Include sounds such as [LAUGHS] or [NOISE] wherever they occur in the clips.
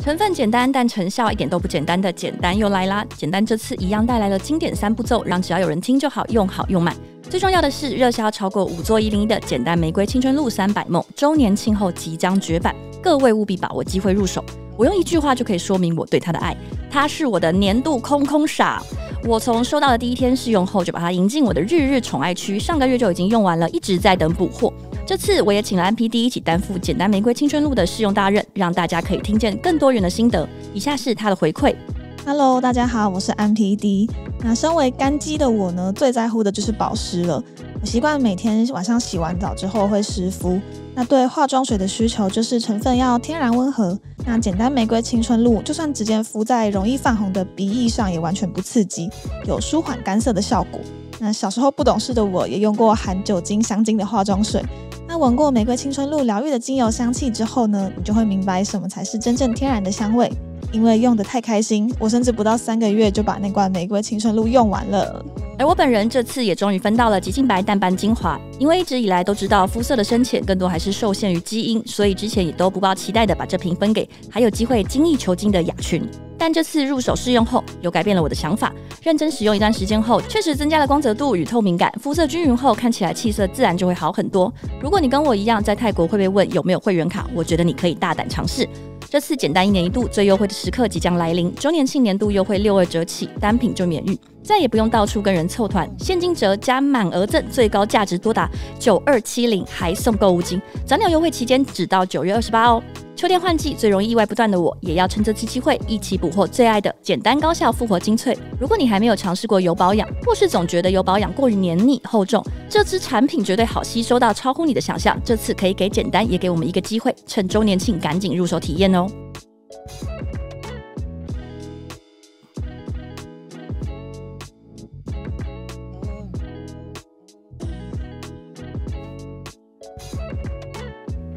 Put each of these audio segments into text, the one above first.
成分简单，但成效一点都不简单的简单又来啦！简单这次一样带来了经典三步骤，让只要有人听就好用好用满。最重要的是，热销超过五座一零一的简单玫瑰青春露三百梦周年庆后即将绝版，各位务必把握机会入手。我用一句话就可以说明我对它的爱，它是我的年度空空赏。我从收到的第一天试用后，就把它引进我的日日宠爱区，上个月就已经用完了，一直在等补货。这次我也请了 M P D 一起担负简单玫瑰青春露的试用大任，让大家可以听见更多人的心得。以下是他的回馈：Hello，大家好，我是 M P D。那身为干肌的我呢，最在乎的就是保湿了。我习惯每天晚上洗完澡之后会湿敷。那对化妆水的需求就是成分要天然温和。那简单玫瑰青春露就算直接敷在容易泛红的鼻翼上，也完全不刺激，有舒缓干涩的效果。那小时候不懂事的我，也用过含酒精香精的化妆水。那闻过玫瑰青春露疗愈的精油香气之后呢，你就会明白什么才是真正天然的香味。因为用的太开心，我甚至不到三个月就把那罐玫瑰青春露用完了。而我本人这次也终于分到了极净白淡斑精华，因为一直以来都知道肤色的深浅更多还是受限于基因，所以之前也都不抱期待的把这瓶分给还有机会精益求精的雅群。但这次入手试用后，又改变了我的想法。认真使用一段时间后，确实增加了光泽度与透明感，肤色均匀后，看起来气色自然就会好很多。如果你跟我一样在泰国会被问有没有会员卡，我觉得你可以大胆尝试。这次简单一年一度最优惠的时刻即将来临，周年庆年度优惠六二折起，单品就免运，再也不用到处跟人凑团。现金折加满额赠，最高价值多达九二七零，还送购物金。早鸟优惠期间只到九月二十八哦。秋天换季最容易意外不断的我，也要趁这次机会一起捕获最爱的简单高效复活精粹。如果你还没有尝试过油保养，或是总觉得油保养过于黏腻厚重，这支产品绝对好吸收到超乎你的想象。这次可以给简单，也给我们一个机会，趁周年庆赶紧入手体验哦。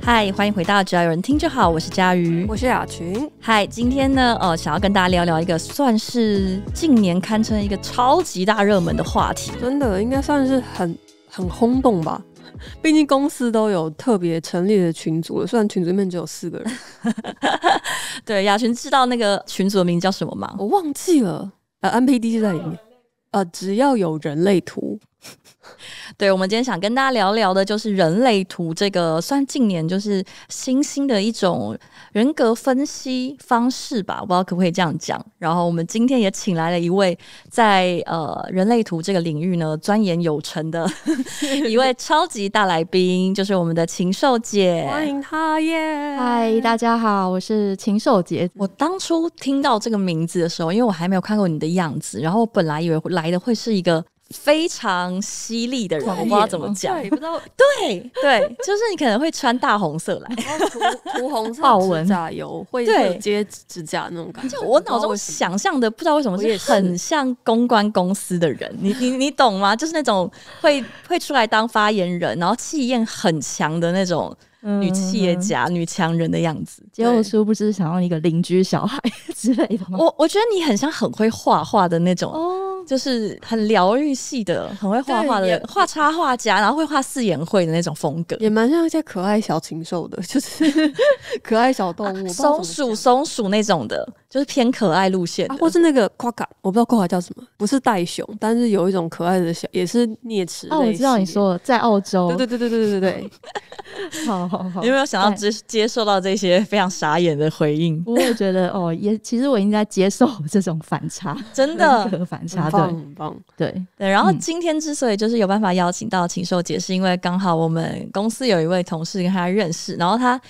嗨，欢迎回到只要有人听就好，我是佳瑜，我是雅群。嗨，今天呢，呃，想要跟大家聊聊一个算是近年堪称一个超级大热门的话题，真的应该算是很很轰动吧。[LAUGHS] 毕竟公司都有特别成立的群组了，虽然群组里面只有四个人。[LAUGHS] 对，雅群知道那个群组的名字叫什么吗？我忘记了。呃，M P D 就在里面。呃，只要有人类图。[LAUGHS] 对，我们今天想跟大家聊聊的，就是人类图这个算近年就是新兴的一种人格分析方式吧，我不知道可不可以这样讲。然后我们今天也请来了一位在呃人类图这个领域呢钻研有成的 [LAUGHS] 一位超级大来宾，就是我们的禽兽姐，欢迎她耶！嗨，大家好，我是禽兽姐。我当初听到这个名字的时候，因为我还没有看过你的样子，然后我本来以为来的会是一个。非常犀利的人，我不知道怎么讲，对，不知道，[LAUGHS] 对，对，[LAUGHS] 就是你可能会穿大红色来，涂涂红色指甲油，会接指甲那种感觉。我脑中想象的不知道为什么是很像公关公司的人，你你你懂吗？就是那种会会出来当发言人，然后气焰很强的那种。女企业家、女强人的样子，结果殊不知想要一个邻居小孩 [LAUGHS] 之类的。我我觉得你很像很会画画的那种，就是很疗愈系的，很会画画的画插画家，然后会画四眼会的那种风格，也蛮像一些可爱小禽兽的，就是 [LAUGHS] 可爱小动物，松鼠、松鼠那种的。就是偏可爱路线或是那个夸卡，我不知道夸卡叫什么，不是袋熊，但是有一种可爱的小，也是啮齿。哦，我知道你说在澳洲。对对对对对对对。[LAUGHS] 好好好。有没有想要接接受到这些非常傻眼的回应？我也觉得哦，也其实我应该接受这种反差，真的反差，对，很棒，对对。然后今天之所以就是有办法邀请到禽兽姐，是因为刚好我们公司有一位同事跟他认识，然后他。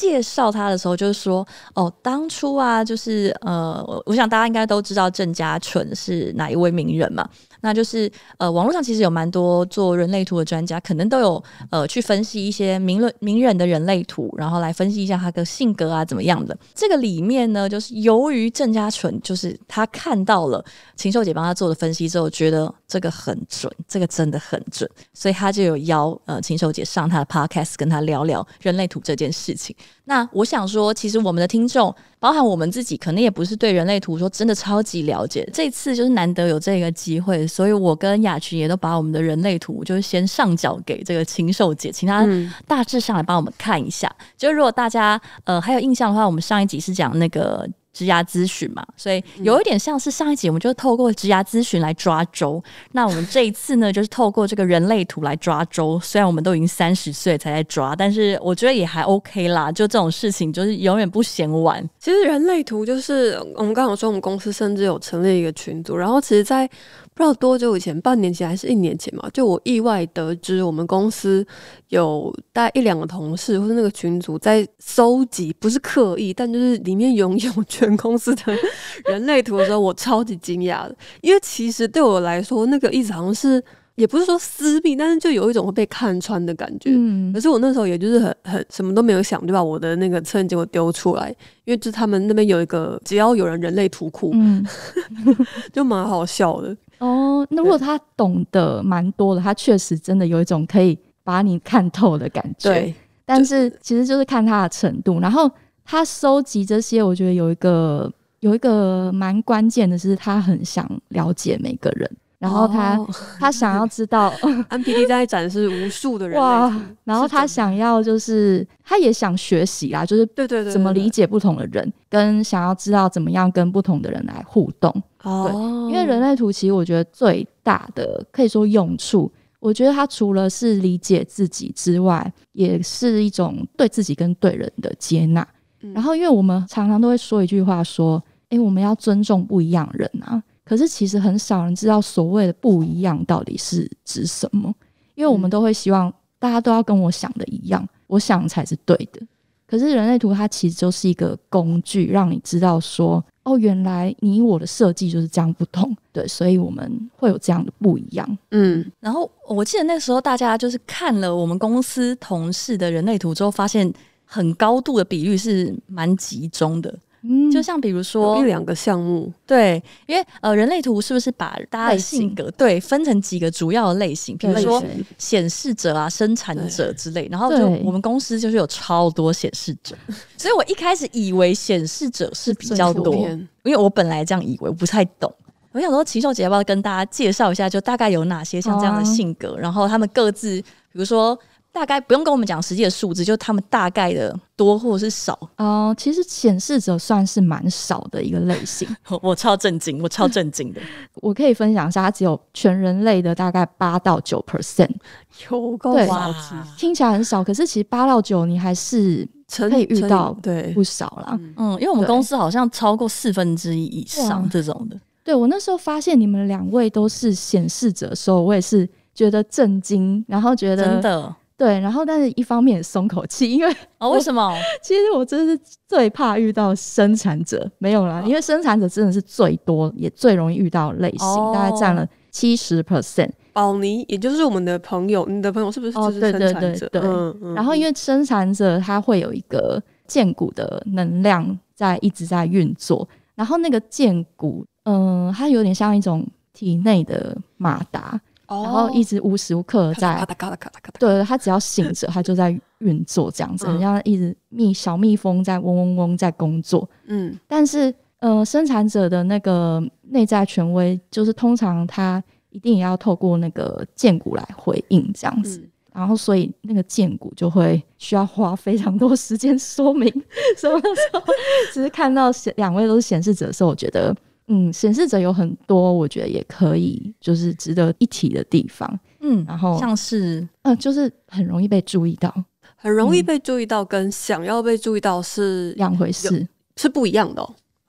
介绍他的时候，就是说哦，当初啊，就是呃，我想大家应该都知道郑家纯是哪一位名人嘛？那就是呃，网络上其实有蛮多做人类图的专家，可能都有呃去分析一些名人名人的人类图，然后来分析一下他的性格啊怎么样的。这个里面呢，就是由于郑家纯，就是他看到了禽兽姐帮他做的分析之后，觉得这个很准，这个真的很准，所以他就有邀呃禽兽姐上他的 podcast，跟他聊聊人类图这件事情。那我想说，其实我们的听众，包含我们自己，可能也不是对人类图说真的超级了解。这次就是难得有这个机会，所以我跟雅群也都把我们的人类图，就是先上缴给这个禽兽姐，请她大致上来帮我们看一下。就如果大家呃还有印象的话，我们上一集是讲那个。职涯咨询嘛，所以有一点像是上一集，我们就透过职涯咨询来抓周。那我们这一次呢，就是透过这个人类图来抓周。虽然我们都已经三十岁才在抓，但是我觉得也还 OK 啦。就这种事情，就是永远不嫌晚。其实人类图就是我们刚刚说，我们公司甚至有成立一个群组，然后其实，在。不知道多久以前，半年前还是一年前嘛？就我意外得知我们公司有大概一两个同事，或者那个群组在搜集，不是刻意，但就是里面拥有全公司的人类图的时候，我超级惊讶的。因为其实对我来说，那个一直好像是也不是说私密，但是就有一种会被看穿的感觉。嗯。可是我那时候也就是很很什么都没有想，就把我的那个测验结果丢出来，因为就他们那边有一个，只要有人人类图库，嗯，[LAUGHS] 就蛮好笑的。哦，那如果他懂得蛮多的，他确实真的有一种可以把你看透的感觉。对，但是其实就是看他的程度。然后他收集这些，我觉得有一个有一个蛮关键的是，他很想了解每个人。然后他他想要知道 m [LAUGHS] p d 在展示无数的人哇，然后他想要就是他也想学习啦，就是对对对，怎么理解不同的人，跟想要知道怎么样跟不同的人来互动。对，因为人类图其实我觉得最大的可以说用处，我觉得它除了是理解自己之外，也是一种对自己跟对人的接纳。然后，因为我们常常都会说一句话，说哎，我们要尊重不一样人啊。可是其实很少人知道所谓的不一样到底是指什么，因为我们都会希望大家都要跟我想的一样，我想才是对的。可是人类图它其实就是一个工具，让你知道说，哦，原来你我的设计就是这样不同，对，所以我们会有这样的不一样。嗯，然后我记得那时候大家就是看了我们公司同事的人类图之后，发现很高度的比率是蛮集中的。就像比如说一两个项目，对，因为呃，人类图是不是把大家的性格对分成几个主要的类型，比如说显示者啊、生产者之类，然后就我们公司就是有超多显示者，[LAUGHS] 所以我一开始以为显示者是比较多，因为我本来这样以为，我不太懂，我想说禽兽姐要不要跟大家介绍一下，就大概有哪些像这样的性格，然后他们各自，比如说。大概不用跟我们讲实际的数字，就他们大概的多或者是少啊。其实显示者算是蛮少的一个类型。[LAUGHS] 我超震惊，我超震惊的。[LAUGHS] 我可以分享一下，它只有全人类的大概八到九 percent，有够少。听起来很少，可是其实八到九你还是可以遇到，对，不少啦。嗯，因为我们公司好像超过四分之一以上这种的。对我那时候发现你们两位都是显示者的时候，我也是觉得震惊，然后觉得真的。对，然后，但是，一方面松口气，因为啊，为什么？[LAUGHS] 其实我真是最怕遇到生产者，没有啦，因为生产者真的是最多，也最容易遇到类型，大概占了七十 percent。宝尼，也就是我们的朋友，你的朋友是不是就是生产者？对对对对。然后，因为生产者他会有一个荐骨的能量在一直在运作，然后那个荐骨，嗯，它有点像一种体内的马达。然后一直无时无刻在，对，他只要醒着，他就在运作这样子，像一直蜜小蜜蜂在嗡嗡嗡在工作，嗯，但是呃，生产者的那个内在权威，就是通常他一定也要透过那个荐股来回应这样子，然后所以那个荐股就会需要花非常多时间说明，什么时候？只是看到两位都是显示者的时候，我觉得。嗯，显示者有很多，我觉得也可以，就是值得一提的地方。嗯，然后像是嗯，就是很容易被注意到，很容易被注意到跟想要被注意到是两回事，是不一样的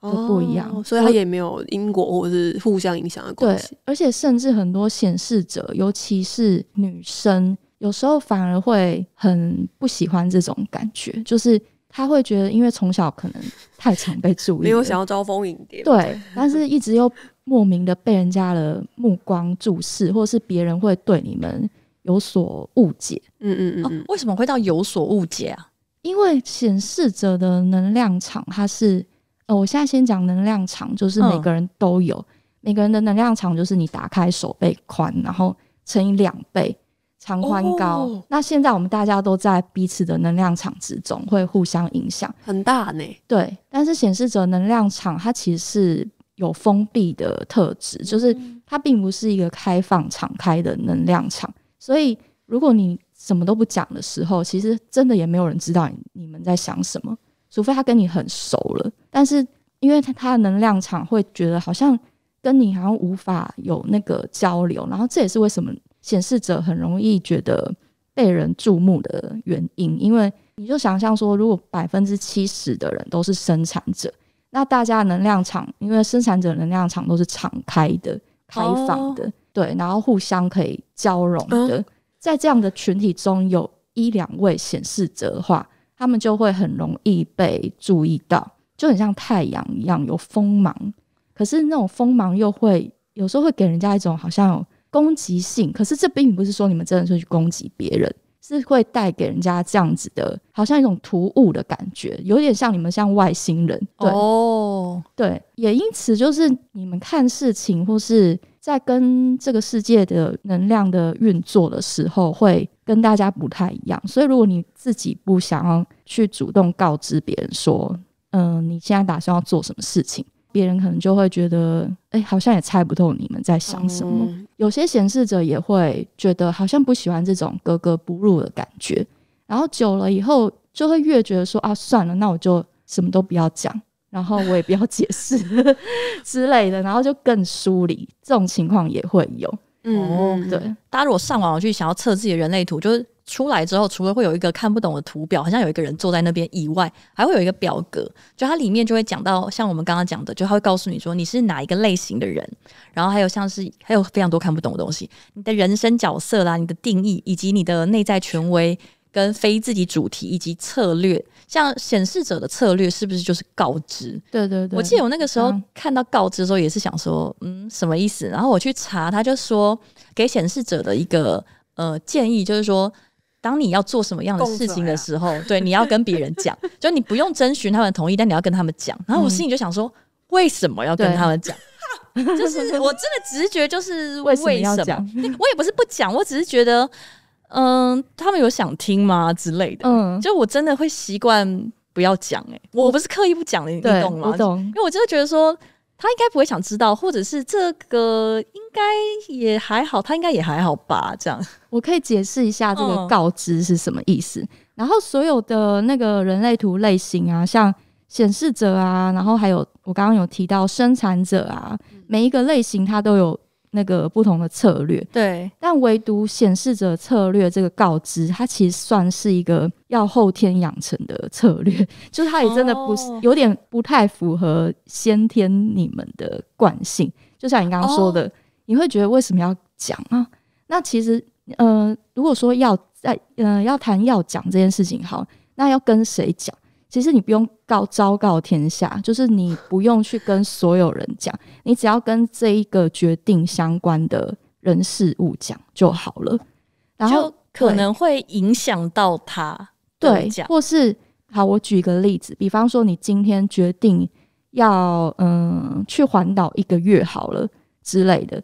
哦，不一样。所以它也没有因果或者是互相影响的关系。对，而且甚至很多显示者，尤其是女生，有时候反而会很不喜欢这种感觉，就是。他会觉得，因为从小可能太常被注意，没有想要招蜂引蝶。对，但是一直又莫名的被人家的目光注视，或是别人会对你们有所误解。嗯嗯嗯，为什么会到有所误解啊？因为显示者的能量场，它是呃，我现在先讲能量场，就是每个人都有，每个人的能量场就是你打开手背宽，然后乘以两倍。长宽高，那现在我们大家都在彼此的能量场之中，会互相影响很大呢。对，但是显示者能量场它其实是有封闭的特质，就是它并不是一个开放、敞开的能量场。所以，如果你什么都不讲的时候，其实真的也没有人知道你们在想什么，除非他跟你很熟了。但是，因为他他的能量场会觉得好像跟你好像无法有那个交流，然后这也是为什么。显示者很容易觉得被人注目的原因，因为你就想象说，如果百分之七十的人都是生产者，那大家能量场，因为生产者能量场都是敞开的、开放的，对，然后互相可以交融的，在这样的群体中，有一两位显示者的话，他们就会很容易被注意到，就很像太阳一样有锋芒，可是那种锋芒又会有时候会给人家一种好像。攻击性，可是这并不是说你们真的是去攻击别人，是会带给人家这样子的，好像一种突兀的感觉，有点像你们像外星人。对，哦，对，也因此就是你们看事情或是在跟这个世界的能量的运作的时候，会跟大家不太一样。所以如果你自己不想要去主动告知别人说，嗯，你现在打算要做什么事情？别人可能就会觉得，哎，好像也猜不透你们在想什么。有些显示者也会觉得，好像不喜欢这种格格不入的感觉。然后久了以后，就会越觉得说啊，算了，那我就什么都不要讲，然后我也不要解释 [LAUGHS] 之类的，然后就更疏离。这种情况也会有。嗯，对，大家如果上网去想要测自己的人类图，就是。出来之后，除了会有一个看不懂的图表，好像有一个人坐在那边以外，还会有一个表格，就它里面就会讲到像我们刚刚讲的，就他会告诉你说你是哪一个类型的人，然后还有像是还有非常多看不懂的东西，你的人生角色啦，你的定义以及你的内在权威跟非自己主题以及策略，像显示者的策略是不是就是告知？对对对，我记得我那个时候看到告知的时候也是想说，嗯，什么意思？然后我去查，他就说给显示者的一个呃建议就是说。当你要做什么样的事情的时候，对，你要跟别人讲，[LAUGHS] 就你不用征询他们同意，但你要跟他们讲。然后我心里就想说，为什么要跟他们讲？[LAUGHS] [LAUGHS] 就是我真的直觉就是为什么要讲？我也不是不讲，我只是觉得，嗯，他们有想听吗之类的？嗯，就我真的会习惯不要讲。哎，我不是刻意不讲，你懂吗？我懂，因为我真的觉得说。他应该不会想知道，或者是这个应该也还好，他应该也还好吧？这样我可以解释一下这个告知是什么意思。然后所有的那个人类图类型啊，像显示者啊，然后还有我刚刚有提到生产者啊，每一个类型它都有。那个不同的策略，对，但唯独显示者策略这个告知，它其实算是一个要后天养成的策略，[LAUGHS] 就是它也真的不是、有点不太符合先天你们的惯性，就像你刚刚说的，你会觉得为什么要讲啊？那其实呃，如果说要在，呃要谈要讲这件事情，好，那要跟谁讲？其实你不用告昭告天下，就是你不用去跟所有人讲，你只要跟这一个决定相关的人事物讲就好了。然后可能会影响到他，对，或是好，我举一个例子，比方说你今天决定要嗯去环岛一个月好了之类的，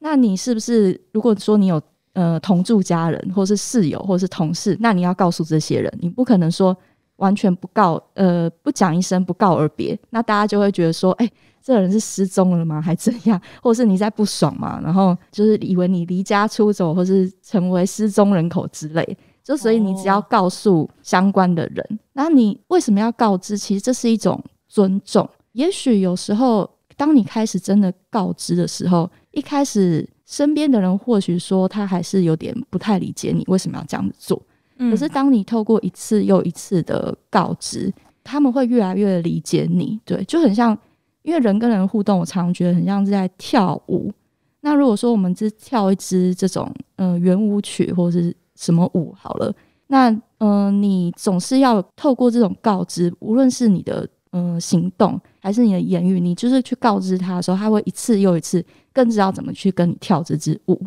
那你是不是如果说你有呃同住家人，或是室友，或是同事，那你要告诉这些人，你不可能说。完全不告，呃，不讲一声不告而别，那大家就会觉得说，哎，这个人是失踪了吗？还怎样？[LAUGHS] 或者是你在不爽吗？然后就是以为你离家出走，或是成为失踪人口之类。就所以你只要告诉相关的人，那你为什么要告知？其实这是一种尊重。也许有时候，当你开始真的告知的时候，一开始身边的人或许说他还是有点不太理解你为什么要这样子做。可是，当你透过一次又一次的告知，他们会越来越理解你。对，就很像，因为人跟人互动，我常觉得很像是在跳舞。那如果说我们只跳一支这种嗯圆舞曲或者是什么舞好了，那嗯，你总是要透过这种告知，无论是你的嗯行动还是你的言语，你就是去告知他的时候，他会一次又一次更知道怎么去跟你跳这支舞。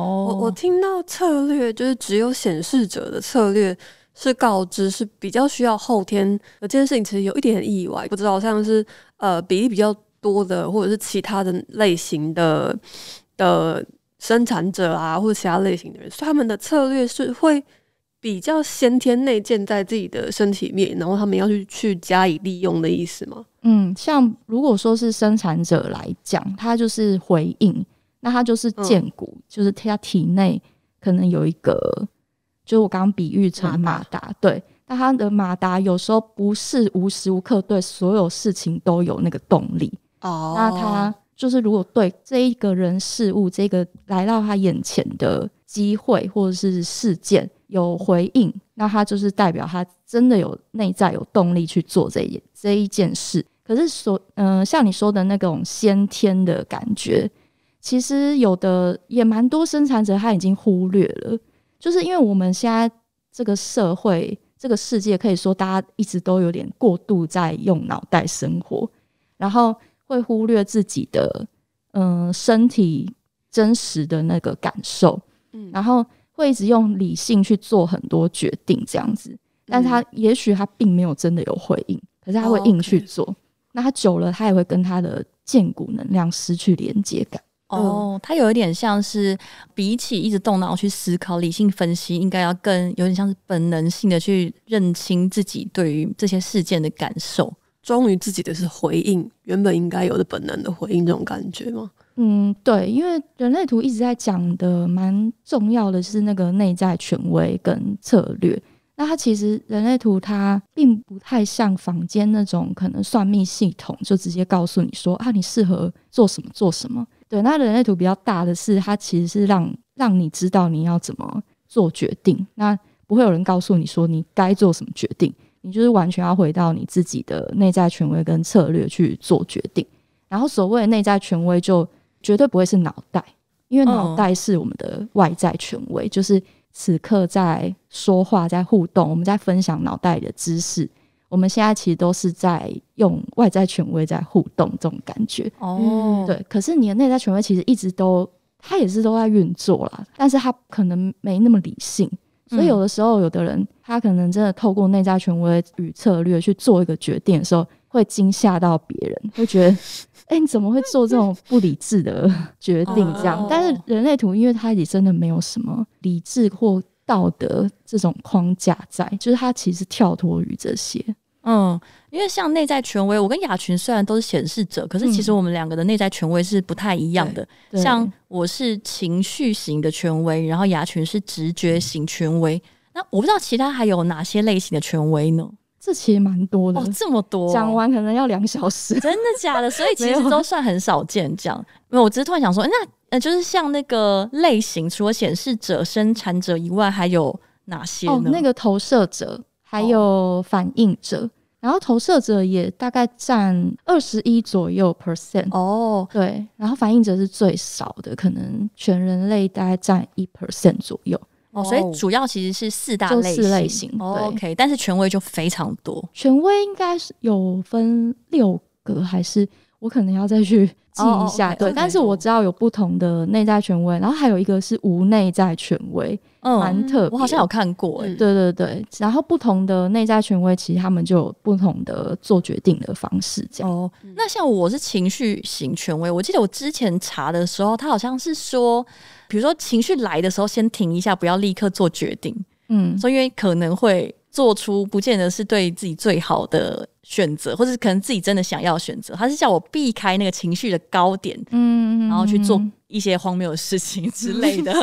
我我听到策略就是只有显示者的策略是告知，是比较需要后天。呃，这件事情其实有一点意外，不知道像是呃比例比较多的，或者是其他的类型的的生产者啊，或者其他类型的人，他们的策略是会比较先天内建在自己的身体面，然后他们要去去加以利用的意思吗？嗯，像如果说是生产者来讲，他就是回应。那他就是健骨，就是他体内可能有一个，就我刚刚比喻成马达，对。那他的马达有时候不是无时无刻对所有事情都有那个动力。哦。那他就是如果对这一个人事物、这个来到他眼前的机会或者是事件有回应，那他就是代表他真的有内在有动力去做这一这一件事。可是所嗯，像你说的那种先天的感觉。其实有的也蛮多生产者他已经忽略了，就是因为我们现在这个社会、这个世界，可以说大家一直都有点过度在用脑袋生活，然后会忽略自己的嗯身体真实的那个感受，嗯，然后会一直用理性去做很多决定这样子，但他也许他并没有真的有回应，可是他会硬去做，那他久了他也会跟他的剑骨能量失去连接感。哦，它有一点像是比起一直动脑去思考、理性分析，应该要更有点像是本能性的去认清自己对于这些事件的感受。忠于自己的是回应原本应该有的本能的回应，这种感觉吗？嗯，对，因为人类图一直在讲的蛮重要的是那个内在权威跟策略。那它其实人类图它并不太像坊间那种可能算命系统，就直接告诉你说啊，你适合做什么做什么。对，那人类图比较大的是，它其实是让让你知道你要怎么做决定。那不会有人告诉你说你该做什么决定，你就是完全要回到你自己的内在权威跟策略去做决定。然后，所谓内在权威就绝对不会是脑袋，因为脑袋是我们的外在权威，就是此刻在说话、在互动、我们在分享脑袋里的知识。我们现在其实都是在用外在权威在互动，这种感觉哦，对。可是你的内在权威其实一直都，它也是都在运作啦，但是它可能没那么理性，所以有的时候有的人他可能真的透过内在权威与策略去做一个决定的时候，会惊吓到别人，会觉得，[LAUGHS] 哎，你怎么会做这种不理智的决定？这样，但是人类图因为它也真的没有什么理智或道德这种框架在，就是它其实跳脱于这些。嗯，因为像内在权威，我跟雅群虽然都是显示者，可是其实我们两个的内在权威是不太一样的。像我是情绪型的权威，然后雅群是直觉型权威。那我不知道其他还有哪些类型的权威呢？这其实蛮多的，这么多讲完可能要两小时，真的假的？所以 [LAUGHS] 其实都算很少见。这样，我只是突然想说，那呃，就是像那个类型，除了显示者、生产者以外，还有哪些呢？那个投射者，还有反应者。然后投射者也大概占二十一左右 percent 哦，对，然后反应者是最少的，可能全人类大概占一 percent 左右哦，所以主要其实是四大类类型，，OK，但是权威就非常多，权威应该是有分六个还是？我可能要再去记一下，对，但是我知道有不同的内在权威，然后还有一个是无内在权威，嗯，蛮特别，我好像有看过，对对对，然后不同的内在权威，其实他们就有不同的做决定的方式，这样哦。那像我是情绪型权威，我记得我之前查的时候，他好像是说，比如说情绪来的时候，先停一下，不要立刻做决定，嗯，所以因为可能会。做出不见得是对自己最好的选择，或者可能自己真的想要选择，他是叫我避开那个情绪的高点，嗯，然后去做一些荒谬的事情之类的。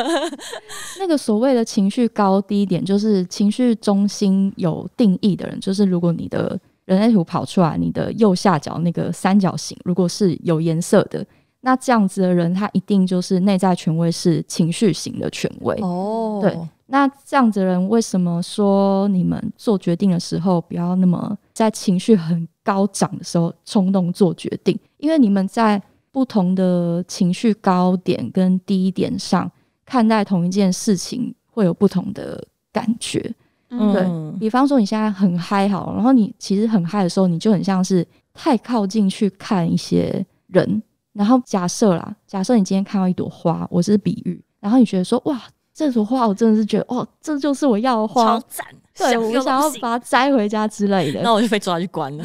[LAUGHS] 那个所谓的情绪高低点，就是情绪中心有定义的人，就是如果你的人类图跑出来，你的右下角那个三角形如果是有颜色的，那这样子的人，他一定就是内在权威是情绪型的权威哦，对。那这样子的人为什么说你们做决定的时候不要那么在情绪很高涨的时候冲动做决定？因为你们在不同的情绪高点跟低点上看待同一件事情会有不同的感觉。嗯，对。比方说你现在很嗨，好，然后你其实很嗨的时候，你就很像是太靠近去看一些人。然后假设啦，假设你今天看到一朵花，我是比喻，然后你觉得说哇。这幅花，我真的是觉得，哇，这就是我要的花，超赞！对，我想要把它摘回家之类的。那我就被抓去关了。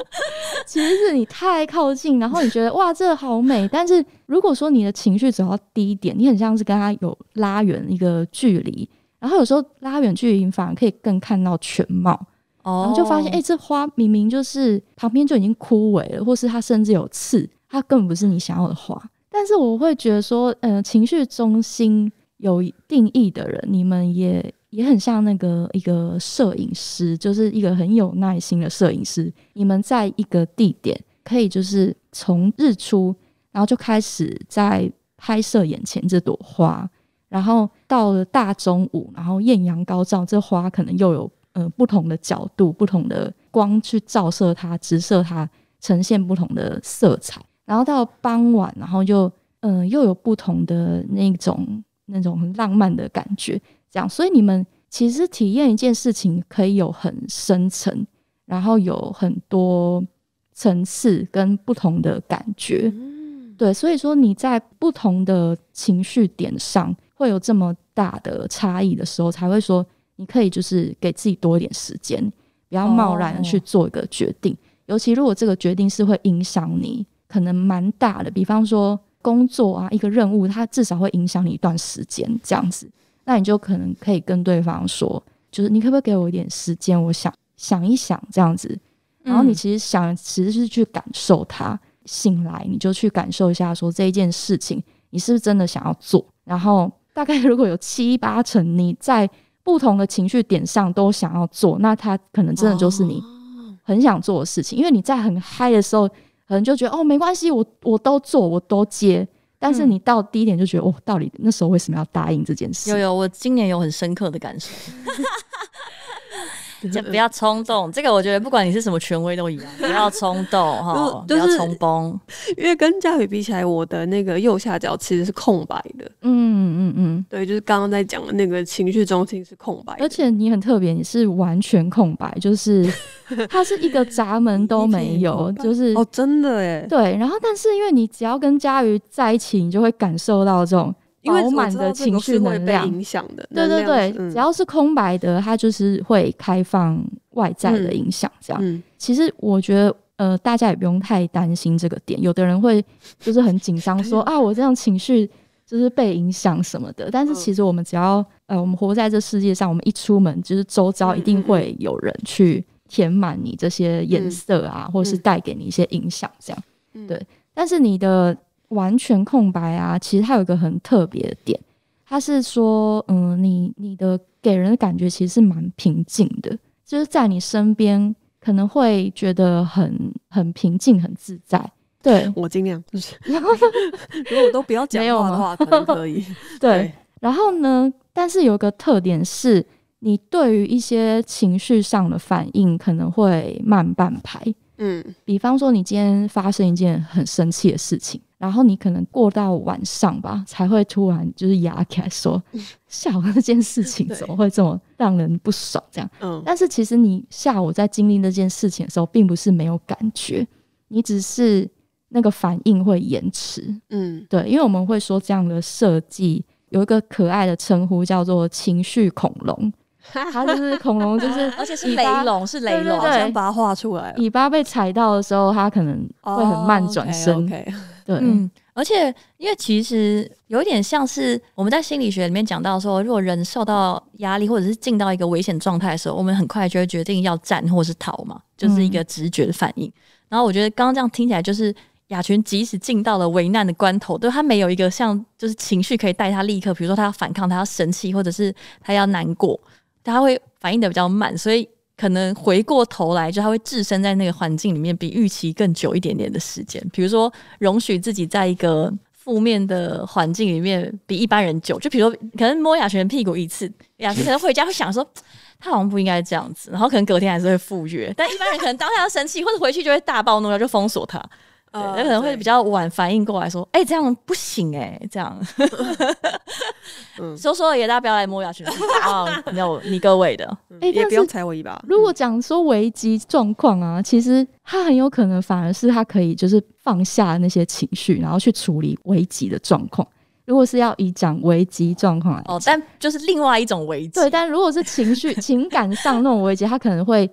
[LAUGHS] 其实是你太靠近，然后你觉得哇，这好美。但是如果说你的情绪只要低一点，你很像是跟他有拉远一个距离，然后有时候拉远距离反而可以更看到全貌。哦，就发现，哎，这花明明就是旁边就已经枯萎了，或是它甚至有刺，它根本不是你想要的花。但是我会觉得说，嗯，情绪中心。有定义的人，你们也也很像那个一个摄影师，就是一个很有耐心的摄影师。你们在一个地点，可以就是从日出，然后就开始在拍摄眼前这朵花，然后到了大中午，然后艳阳高照，这花可能又有呃不同的角度、不同的光去照射它、直射它，呈现不同的色彩。然后到傍晚，然后又嗯又有不同的那种。那种很浪漫的感觉，这样，所以你们其实体验一件事情，可以有很深层，然后有很多层次跟不同的感觉，对，所以说你在不同的情绪点上会有这么大的差异的时候，才会说你可以就是给自己多一点时间，不要贸然去做一个决定，尤其如果这个决定是会影响你，可能蛮大的，比方说。工作啊，一个任务，它至少会影响你一段时间，这样子，那你就可能可以跟对方说，就是你可不可以给我一点时间，我想想一想这样子。然后你其实想其实是去感受它，醒来你就去感受一下，说这一件事情你是不是真的想要做？然后大概如果有七八成你在不同的情绪点上都想要做，那它可能真的就是你很想做的事情，因为你在很嗨的时候。可能就觉得哦，没关系，我我都做，我都接。但是你到第一点就觉得哦，到底那时候为什么要答应这件事？有有，我今年有很深刻的感受。[LAUGHS] [LAUGHS] 就不要冲动，这个我觉得不管你是什么权威都一样，不要冲动哈，[LAUGHS] 不要冲崩。因为跟嘉瑜比起来，我的那个右下角其实是空白的，嗯嗯嗯，对，就是刚刚在讲的那个情绪中心是空白。而且你很特别，你是完全空白，就是 [LAUGHS] 它是一个闸门都没有，就是哦，真的哎。对，然后但是因为你只要跟嘉瑜在一起，你就会感受到这种。饱满的情绪会被影响的，对对对，只要是空白的，它就是会开放外在的影响。这样，其实我觉得，呃，大家也不用太担心这个点。有的人会就是很紧张，说 [LAUGHS] 啊，我这样情绪就是被影响什么的。但是其实我们只要，呃，我们活在这世界上，我们一出门就是周遭一定会有人去填满你这些颜色啊，或是带给你一些影响。这样，对。但是你的。完全空白啊！其实它有一个很特别的点，它是说，嗯，你你的给人的感觉其实是蛮平静的，就是在你身边可能会觉得很很平静、很自在。对我尽量，[LAUGHS] 如果都不要讲话的话，可不可以。[LAUGHS] 对，然后呢？但是有个特点是你对于一些情绪上的反应可能会慢半拍。嗯，比方说你今天发生一件很生气的事情。然后你可能过到晚上吧，才会突然就是牙起来说，下 [LAUGHS] 午那件事情 [LAUGHS] 怎么会这么让人不爽？这样，嗯，但是其实你下午在经历那件事情的时候，并不是没有感觉，你只是那个反应会延迟，嗯，对，因为我们会说这样的设计有一个可爱的称呼叫做情绪恐龙，[LAUGHS] 它就是恐龙，就是而且是雷龙，是雷龙，对，把它画出来，尾巴被踩到的时候，它可能会很慢转身。嗯，而且因为其实有一点像是我们在心理学里面讲到说，如果人受到压力或者是进到一个危险状态的时候，我们很快就会决定要战或是逃嘛，就是一个直觉的反应。然后我觉得刚刚这样听起来，就是雅群即使进到了危难的关头，对他没有一个像就是情绪可以带他立刻，比如说他要反抗，他要生气，或者是他要难过，他会反应的比较慢，所以。可能回过头来，就他会置身在那个环境里面，比预期更久一点点的时间。比如说，容许自己在一个负面的环境里面比一般人久。就比如说，可能摸雅璇屁股一次，雅璇可能回家会想说，他好像不应该这样子。然后可能隔天还是会赴约。但一般人可能当下要生气，或者回去就会大暴怒后就封锁他。他可能会比较晚反应过来，说：“哎，这样不行哎，这样。[LAUGHS] ”嗯，说说也，大家不要来摸下去啊！没有你各位的，哎，也不用踩我一把。如果讲说危机状况啊，其实他很有可能反而是他可以就是放下那些情绪，然后去处理危机的状况。如果是要以讲危机状况来哦，但就是另外一种危机。对，但如果是情绪情感上那种危机，他可能会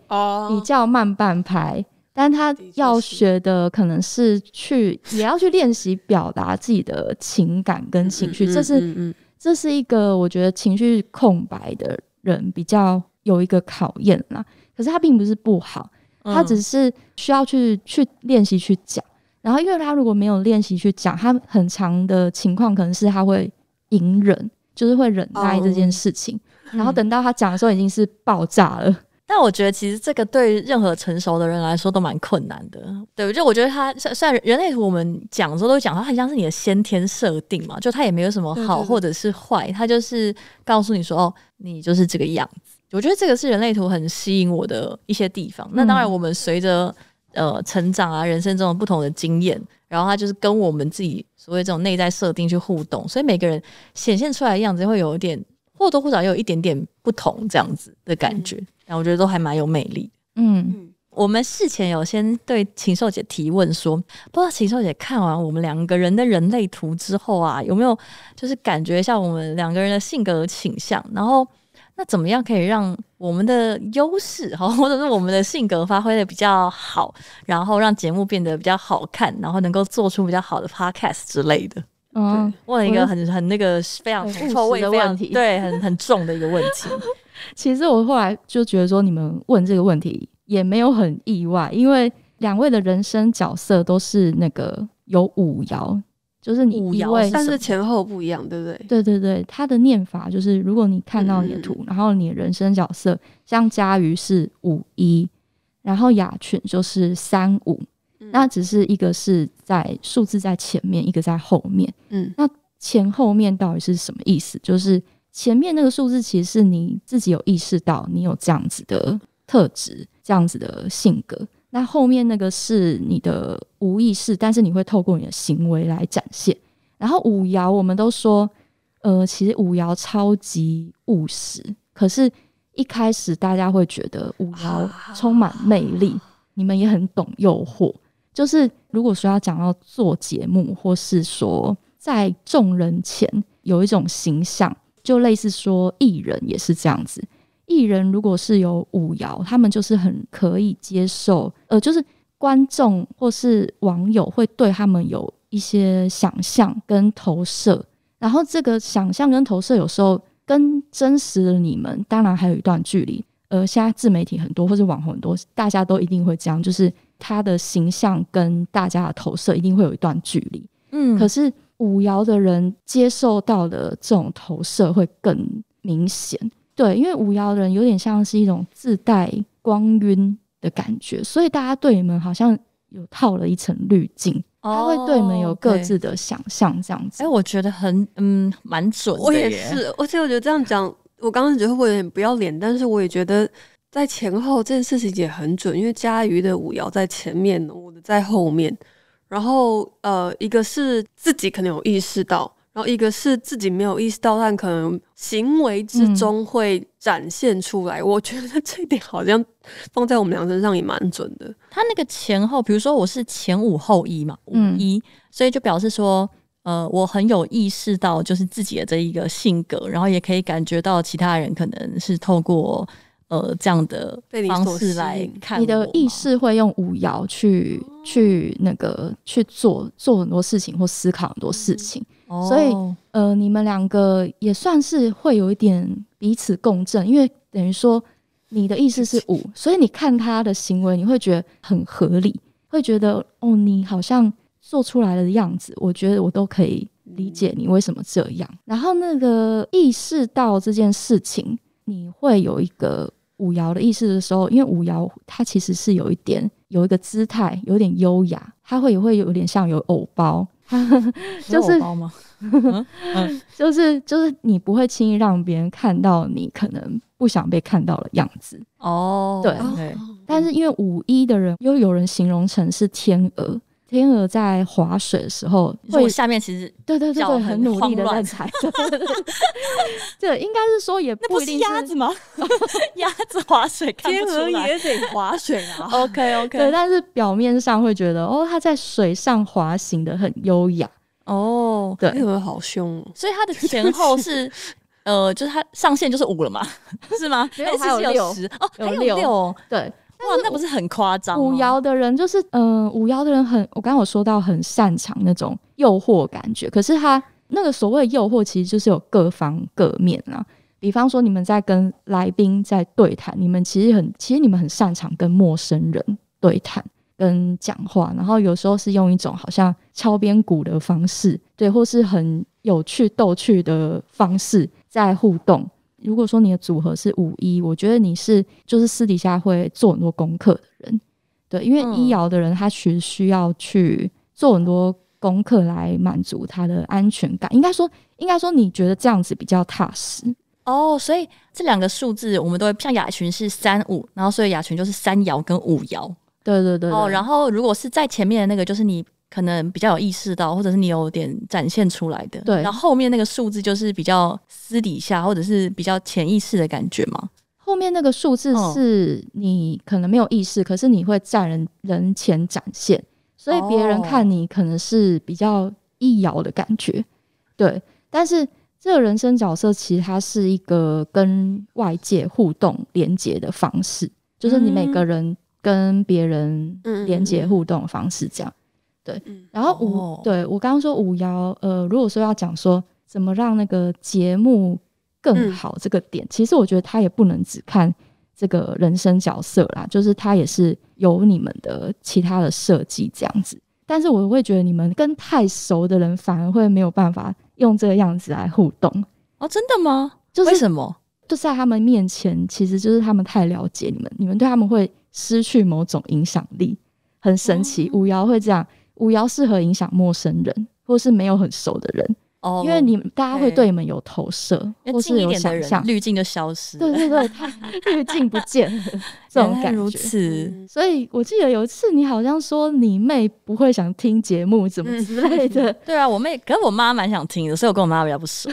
比较慢半拍。但他要学的可能是去，也要去练习表达自己的情感跟情绪，这是这是一个我觉得情绪空白的人比较有一个考验啦。可是他并不是不好，他只是需要去去练习去讲。然后，因为他如果没有练习去讲，他很长的情况可能是他会隐忍，就是会忍耐这件事情，然后等到他讲的时候已经是爆炸了。但我觉得其实这个对任何成熟的人来说都蛮困难的，对就我觉得他虽然人类图我们讲的时候都讲它很像是你的先天设定嘛，就它也没有什么好或者是坏，它就是告诉你说，哦，你就是这个样子。我觉得这个是人类图很吸引我的一些地方。那当然，我们随着呃成长啊，人生这种不同的经验，然后它就是跟我们自己所谓这种内在设定去互动，所以每个人显现出来的样子会有一点。或多或少也有一点点不同，这样子的感觉，但我觉得都还蛮有魅力。嗯，我们事前有先对禽兽姐提问说，不知道禽兽姐看完我们两个人的人类图之后啊，有没有就是感觉一下我们两个人的性格倾向？然后那怎么样可以让我们的优势哈，[LAUGHS] 或者是我们的性格发挥的比较好，然后让节目变得比较好看，然后能够做出比较好的 podcast 之类的。嗯，问了一个很很那个非常臭味的问题，对，很很重的一个问题。[LAUGHS] 其实我后来就觉得说，你们问这个问题也没有很意外，因为两位的人生角色都是那个有五爻，就是你五爻，但是前后不一样，对不对？对对对，他的念法就是，如果你看到你的图，然后你的人生角色像加瑜是五一，然后雅群就是三五。那只是一个是在数字在前面，一个在后面。嗯，那前后面到底是什么意思？就是前面那个数字其实是你自己有意识到，你有这样子的特质，这样子的性格。那后面那个是你的无意识，但是你会透过你的行为来展现。然后五爻，我们都说，呃，其实五爻超级务实，可是，一开始大家会觉得五爻充满魅力，你们也很懂诱惑。就是如果说要讲到做节目，或是说在众人前有一种形象，就类似说艺人也是这样子。艺人如果是有舞谣，他们就是很可以接受。呃，就是观众或是网友会对他们有一些想象跟投射，然后这个想象跟投射有时候跟真实的你们，当然还有一段距离。呃，现在自媒体很多，或是网红很多，大家都一定会这样，就是。他的形象跟大家的投射一定会有一段距离，嗯，可是五爻的人接受到的这种投射会更明显，对，因为五爻的人有点像是一种自带光晕的感觉，所以大家对你们好像有套了一层滤镜，他会对你们有各自的想象，这样子。哎，我觉得很嗯，蛮准。我也是，而且我觉得这样讲，我刚刚觉得会有点不要脸，但是我也觉得。在前后这件事情也很准，因为嘉瑜的舞摇在前面，我的在后面。然后呃，一个是自己可能有意识到，然后一个是自己没有意识到，但可能行为之中会展现出来。[LAUGHS] 我觉得这一点好像放在我们俩身上也蛮准的。他那个前后，比如说我是前五后一嘛，五一，所以就表示说，呃，我很有意识到就是自己的这一个性格，然后也可以感觉到其他人可能是透过。呃，这样的方式来看，你的意识会用五爻去去那个去做做很多事情或思考很多事情，所以呃，你们两个也算是会有一点彼此共振，因为等于说你的意思是五，所以你看他的行为，你会觉得很合理，会觉得哦，你好像做出来的样子，我觉得我都可以理解你为什么这样。然后那个意识到这件事情，你会有一个。舞窑的意思的时候，因为舞窑它其实是有一点有一个姿态，有点优雅，它会会有点像有藕包，就是就是就是你不会轻易让别人看到你可能不想被看到的样子哦。对，但是因为五一的人又有人形容成是天鹅。天鹅在划水的时候，会下面其实对对对对很努力的在踩，这 [LAUGHS] 应该是说也不一定是吗？[LAUGHS] 鸭子划水，天鹅也得划水啊。[LAUGHS] OK OK，对，但是表面上会觉得哦，它在水上滑行的很优雅哦。对，天鹅好凶，所以它的前后是呃，就是它上限就是五了嘛，是吗？没有还有十哦，还有六对。哇，那不是很夸张？五爻的人就是，嗯，五爻的人很，我刚刚有说到很擅长那种诱惑感觉。可是他那个所谓诱惑，其实就是有各方各面啊。比方说，你们在跟来宾在对谈，你们其实很，其实你们很擅长跟陌生人对谈、跟讲话，然后有时候是用一种好像敲边鼓的方式，对，或是很有趣逗趣的方式在互动。如果说你的组合是五一，我觉得你是就是私底下会做很多功课的人，对，因为一爻的人他其实需要去做很多功课来满足他的安全感。应该说，应该说你觉得这样子比较踏实哦。所以这两个数字我们都会，像雅群是三五，然后所以雅群就是三爻跟五爻。对对对哦，然后如果是在前面的那个，就是你。可能比较有意识到，或者是你有点展现出来的。对，然后后面那个数字就是比较私底下，或者是比较潜意识的感觉嘛。后面那个数字是你可能没有意识，可是你会在人人前展现，所以别人看你可能是比较易摇的感觉。对，但是这个人生角色其实它是一个跟外界互动连接的方式，就是你每个人跟别人连接互动的方式这样。对，然后五对我刚刚说五幺，呃，如果说要讲说怎么让那个节目更好，这个点，其实我觉得他也不能只看这个人生角色啦，就是他也是有你们的其他的设计这样子。但是我会觉得你们跟太熟的人反而会没有办法用这个样子来互动哦，真的吗？就是什么？就在他们面前，其实就是他们太了解你们，你们对他们会失去某种影响力，很神奇。五爻会这样。五爻适合影响陌生人，或是没有很熟的人。哦，因为你大家会对你们有投射，或是有想象，滤镜就消失。对对对，[LAUGHS] 滤镜不见 [LAUGHS] 这种感觉。如此，所以我记得有一次，你好像说你妹不会想听节目，怎么之类的。[LAUGHS] 对啊，我妹，可是我妈蛮想听的，所以我跟我妈比较不熟。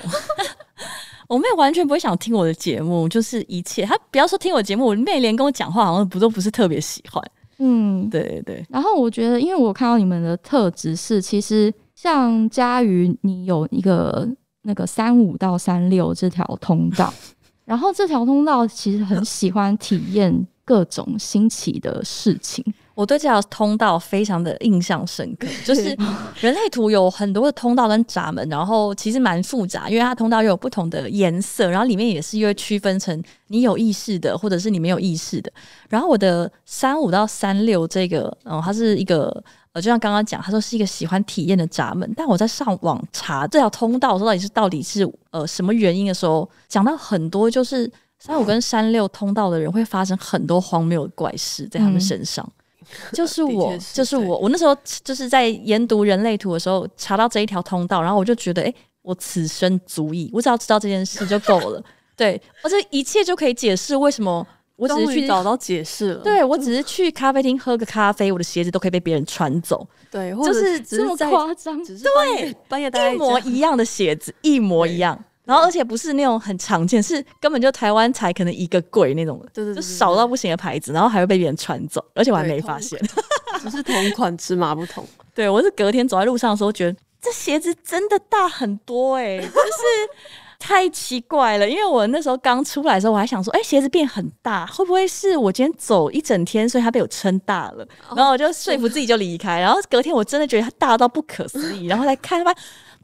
我妹完全不会想听我的节目，就是一切。她不要说听我节目，我妹连跟我讲话好像不都不是特别喜欢。嗯，对对对。然后我觉得，因为我看到你们的特质是，其实像佳瑜，你有一个那个三五到三六这条通道，[LAUGHS] 然后这条通道其实很喜欢体验各种新奇的事情。我对这条通道非常的印象深刻，就是 [LAUGHS] 人类图有很多的通道跟闸门，然后其实蛮复杂，因为它通道又有不同的颜色，然后里面也是因为区分成你有意识的或者是你没有意识的。然后我的三五到三六这个，嗯，它是一个呃，就像刚刚讲，他说是一个喜欢体验的闸门。但我在上网查这条通道说到底是到底是呃什么原因的时候，讲到很多就是三五跟三六通道的人会发生很多荒谬怪事在他们身上。[LAUGHS] 就是我，就是我，我那时候就是在研读人类图的时候查到这一条通道，然后我就觉得，哎，我此生足矣，我只要知道这件事就够了。对，而这一切就可以解释为什么我只是去找 [LAUGHS] 到解释了。对我只是去咖啡厅喝个咖啡，我的鞋子都可以被别人穿走。对，就是这么夸张。对，半夜一模一样的鞋子，一模一样。然后，而且不是那种很常见，是根本就台湾才可能一个贵那种，就少到不行的牌子，然后还会被别人穿走，而且我还没发现，[LAUGHS] 只是同款，尺码不同。[LAUGHS] 对我是隔天走在路上的时候，觉得这鞋子真的大很多哎，就 [LAUGHS] 是太奇怪了。因为我那时候刚出来的时候，我还想说，哎，鞋子变很大，会不会是我今天走一整天，所以它被我撑大了？然后我就说服自己就离开。然后隔天我真的觉得它大到不可思议，然后来看吧。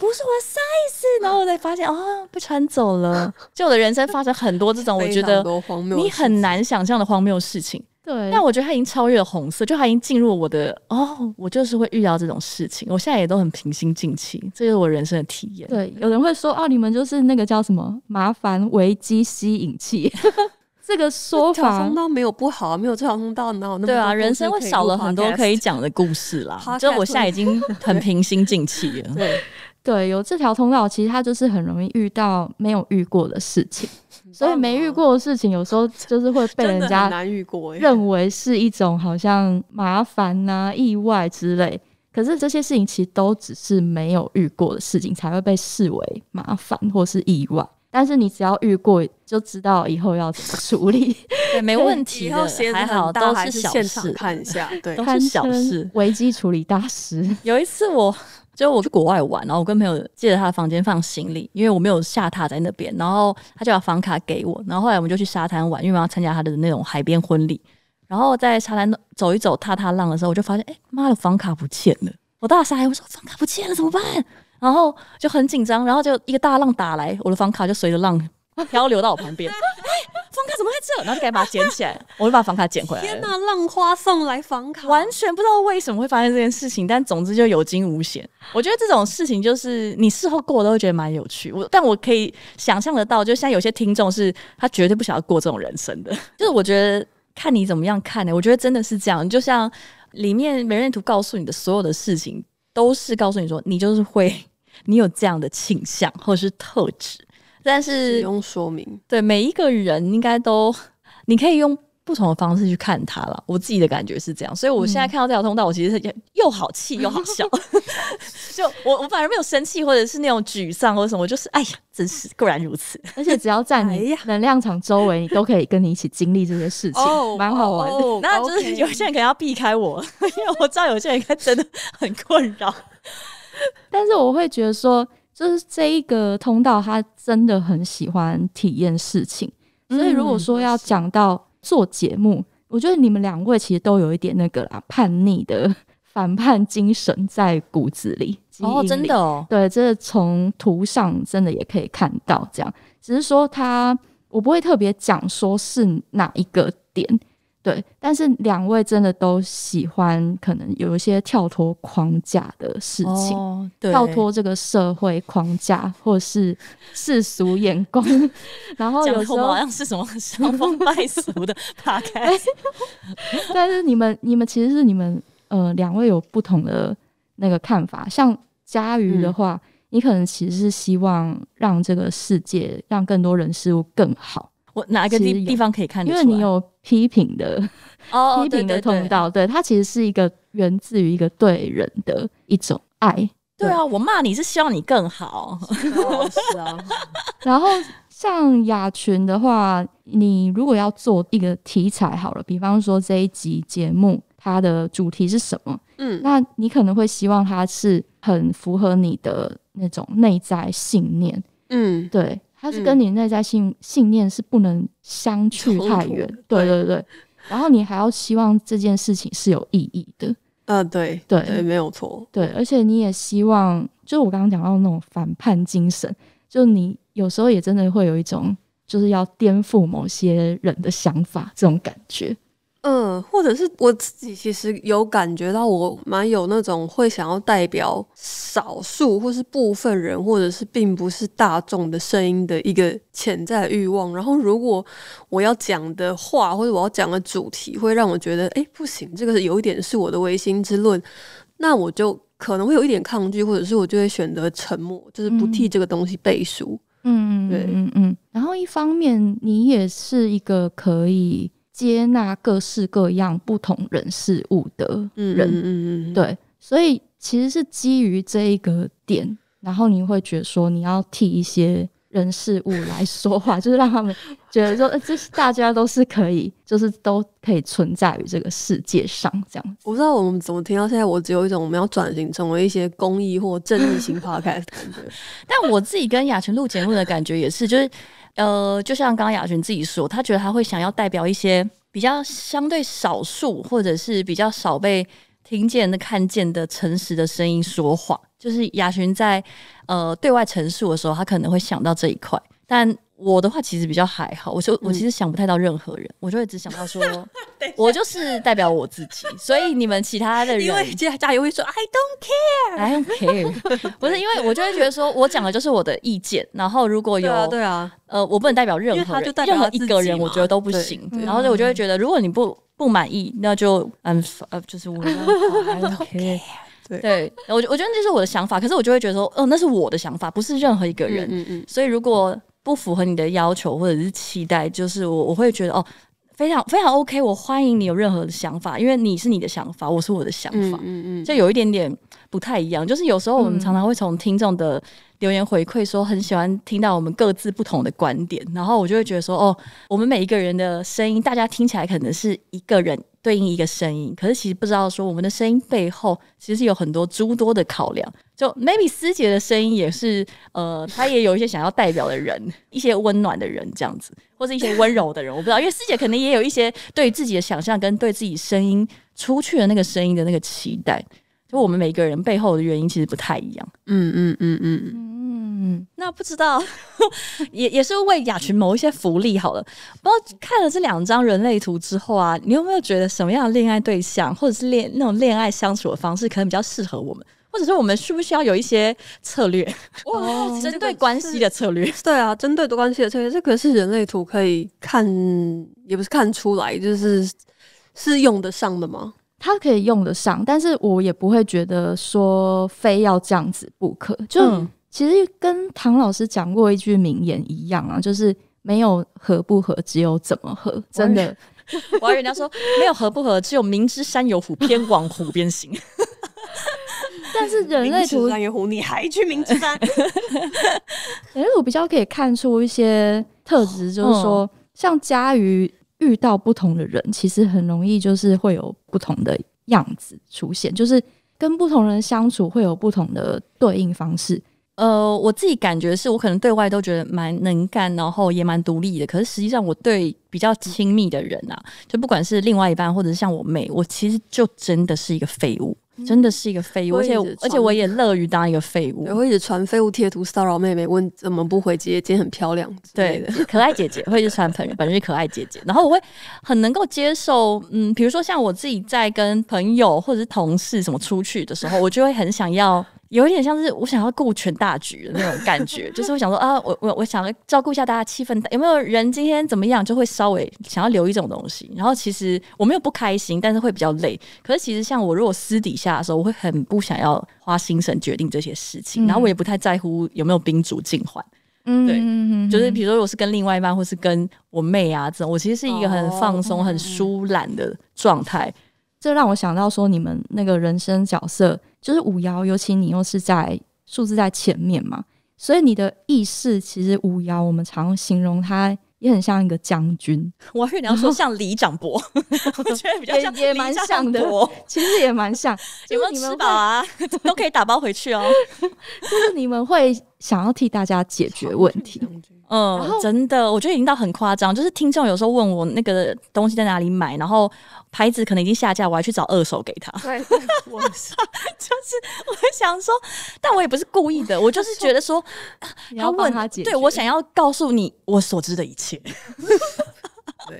不是我的 size，然后我才发现哦，被穿走了。[LAUGHS] 就我的人生发生很多这种，[LAUGHS] 我觉得你很难想象的荒谬事情。对，但我觉得它已经超越了红色，就它已经进入我的哦，我就是会遇到这种事情。我现在也都很平心静气，这是我人生的体验。对，有人会说啊，你们就是那个叫什么麻烦危机吸引器 [LAUGHS] 这个说法，没有不好，没有这条通道，然后那啊，人生会少了很多可以讲的故事啦。就我现在已经很平心静气了。对。对，有这条通道，其实他就是很容易遇到没有遇过的事情，所以没遇过的事情，有时候就是会被人家认为是一种好像麻烦啊、意外之类。可是这些事情其实都只是没有遇过的事情才会被视为麻烦或是意外。但是你只要遇过，就知道以后要怎么处理，[LAUGHS] 没问题的，还好都是小事。看一下，对，都是小事。危机处理大师。[LAUGHS] 有一次我。所以我去国外玩，然后我跟朋友借着他的房间放行李，因为我没有下榻在那边，然后他就把房卡给我，然后后来我们就去沙滩玩，因为我要参加他的那种海边婚礼，然后在沙滩走一走、踏踏浪的时候，我就发现，哎，妈的，房卡不见了！我大傻，我说房卡不见了怎么办？然后就很紧张，然后就一个大浪打来，我的房卡就随着浪漂流到我旁边。[LAUGHS] 房卡怎么在这？然后就赶紧把它捡起来，[LAUGHS] 我就把房卡捡回来天哪！浪花送来房卡，完全不知道为什么会发生这件事情。但总之就有惊无险。我觉得这种事情就是你事后过都会觉得蛮有趣。我但我可以想象得到，就像有些听众是他绝对不想要过这种人生的。[LAUGHS] 就是我觉得看你怎么样看呢？我觉得真的是这样。就像里面美人图告诉你的所有的事情，都是告诉你说你就是会你有这样的倾向或者是特质。但是用说明对每一个人应该都，你可以用不同的方式去看他了。我自己的感觉是这样，所以我现在看到这条通道，我其实又又好气又好 [LAUGHS] 笑。[LAUGHS] 就我我反而没有生气，或者是那种沮丧或者什么，我就是哎呀，真是固然如此。[LAUGHS] 而且只要在你能量场周围，你都可以跟你一起经历这些事情，蛮好玩的。那就是有些人可能要避开我，因为我知道有些人真的很困扰。但是我会觉得说。就是这一个通道，他真的很喜欢体验事情，所以如果说要讲到做节目，我觉得你们两位其实都有一点那个啦，叛逆的 [LAUGHS] 反叛精神在骨子里，哦，真的哦，对，这从图上真的也可以看到，这样，只是说他，我不会特别讲说是哪一个点。对，但是两位真的都喜欢，可能有一些跳脱框架的事情，哦、跳脱这个社会框架或是世俗眼光，然后有时候好像是什么伤风败俗的打开。但是你们，你们其实是你们呃两位有不同的那个看法。像嘉瑜的话，你可能其实是希望让这个世界让更多人事物更好。哪个地地方可以看？因为你有批评的，哦，[LAUGHS] 批评的通道，对它其实是一个源自于一个对人的一种爱。对啊，我骂你是希望你更好。是啊。[LAUGHS] 然后像雅群的话，你如果要做一个题材好了，比方说这一集节目它的主题是什么？嗯，那你可能会希望它是很符合你的那种内在信念。嗯，对。它是跟你内在信信念是不能相去太远，对对对。然后你还要希望这件事情是有意义的，嗯，对对，没有错。对，而且你也希望，就我刚刚讲到那种反叛精神，就你有时候也真的会有一种，就是要颠覆某些人的想法这种感觉。嗯，或者是我自己其实有感觉到，我蛮有那种会想要代表少数或是部分人，或者是并不是大众的声音的一个潜在欲望。然后，如果我要讲的话，或者我要讲的主题，会让我觉得，哎，不行，这个是有一点是我的唯心之论，那我就可能会有一点抗拒，或者是我就会选择沉默，就是不替这个东西背书。嗯嗯，对，嗯嗯。然后一方面，你也是一个可以。接纳各式各样不同人事物的人，嗯嗯对，所以其实是基于这一个点，然后你会觉得说你要替一些人事物来 [LAUGHS] 说话，就是让他们觉得说，这大家都是可以，就是都可以存在于这个世界上这样子。我不知道我们怎么听到现在，我只有一种我们要转型成为一些公益或正义型 [LAUGHS] podcast 的感觉，[LAUGHS] 但我自己跟雅群录节目的感觉也是，就是。呃，就像刚刚雅群自己说，他觉得他会想要代表一些比较相对少数，或者是比较少被听见的、看见的、诚实的声音说话。就是雅群在呃对外陈述的时候，他可能会想到这一块，但。我的话其实比较还好，我就我其实想不太到任何人，我就会只想到说，[LAUGHS] 我就是代表我自己，所以你们其他的人因为加油会说 I don't care，I don't care，[LAUGHS] 不是因为我就会觉得说我讲的就是我的意见，然后如果有对啊，呃，我不能代表任何，他就代表一个人，我觉得都不行，然后我就会觉得如果你不不满意，那就 I'm，呃，就是我 I don't care，对，我我觉得那是我的想法，可是我就会觉得说，哦，那是我的想法，不是任何一个人，嗯嗯，所以如果不符合你的要求或者是期待，就是我我会觉得哦，非常非常 OK，我欢迎你有任何的想法，因为你是你的想法，我是我的想法，嗯嗯，就有一点点不太一样。就是有时候我们常常会从听众的留言回馈说，很喜欢听到我们各自不同的观点，然后我就会觉得说，哦，我们每一个人的声音，大家听起来可能是一个人。对应一个声音，可是其实不知道说我们的声音背后其实有很多诸多的考量。就 maybe 师姐的声音也是，呃，她 [LAUGHS] 也有一些想要代表的人，一些温暖的人这样子，或者一些温柔的人，我不知道，因为师姐可能也有一些对自己的想象跟对自己声音出去的那个声音的那个期待。就我们每一个人背后的原因其实不太一样，嗯嗯嗯嗯嗯嗯，那不知道 [LAUGHS] 也也是为雅群谋一些福利好了。知道看了这两张人类图之后啊，你有没有觉得什么样的恋爱对象，或者是恋那种恋爱相处的方式，可能比较适合我们，或者是我们需不需要有一些策略？哇，针对关系的策略，对啊，针对多关系的策略，这个是人类图可以看，也不是看出来，就是是用得上的吗？他可以用得上，但是我也不会觉得说非要这样子不可。就其实跟唐老师讲过一句名言一样啊，就是没有合不合，只有怎么合。真的，[LAUGHS] 我还人家说没有合不合，只有明知山有虎，偏往虎边行。[LAUGHS] 但是人类图，了山有虎，你还去明知山？[LAUGHS] 人类图比较可以看出一些特质，就是说像嘉瑜。遇到不同的人，其实很容易就是会有不同的样子出现，就是跟不同人相处会有不同的对应方式。呃，我自己感觉是我可能对外都觉得蛮能干，然后也蛮独立的，可是实际上我对比较亲密的人啊，就不管是另外一半或者是像我妹，我其实就真的是一个废物。真的是一个废物，而且而且我也乐于当一个废物。我会一直传废物贴图骚扰妹妹，问怎么不回接？今天很漂亮，对，可爱姐姐会一直传朋友，本人是可爱姐姐。然后我会很能够接受，嗯，比如说像我自己在跟朋友或者是同事什么出去的时候，我就会很想要。有一点像是我想要顾全大局的那种感觉，[LAUGHS] 就是我想说啊，我我我想照顾一下大家气氛，有没有人今天怎么样就会稍微想要留一种东西。然后其实我没有不开心，但是会比较累。可是其实像我如果私底下的时候，我会很不想要花心神决定这些事情，然后我也不太在乎有没有宾主尽欢。嗯，对，就是比如说我是跟另外一半，或是跟我妹啊这种，我其实是一个很放松、很舒懒的状态。这让我想到说你们那个人生角色。就是五爻，尤其你又是在数字在前面嘛，所以你的意识其实五爻，我们常形容它也很像一个将军。[LAUGHS] 我还你要说像李长博，[LAUGHS] 我觉得比较像，也蛮像的。其实也蛮像，[LAUGHS] 有没有吃饱啊？都可以打包回去哦。就是你们会想要替大家解决问题。嗯，真的，我觉得已经到很夸张。就是听众有时候问我那个东西在哪里买，然后牌子可能已经下架，我还去找二手给他。我 [LAUGHS] 就是我想说，但我也不是故意的，我就是觉得说你要问他姐，对我想要告诉你我所知的一切。对，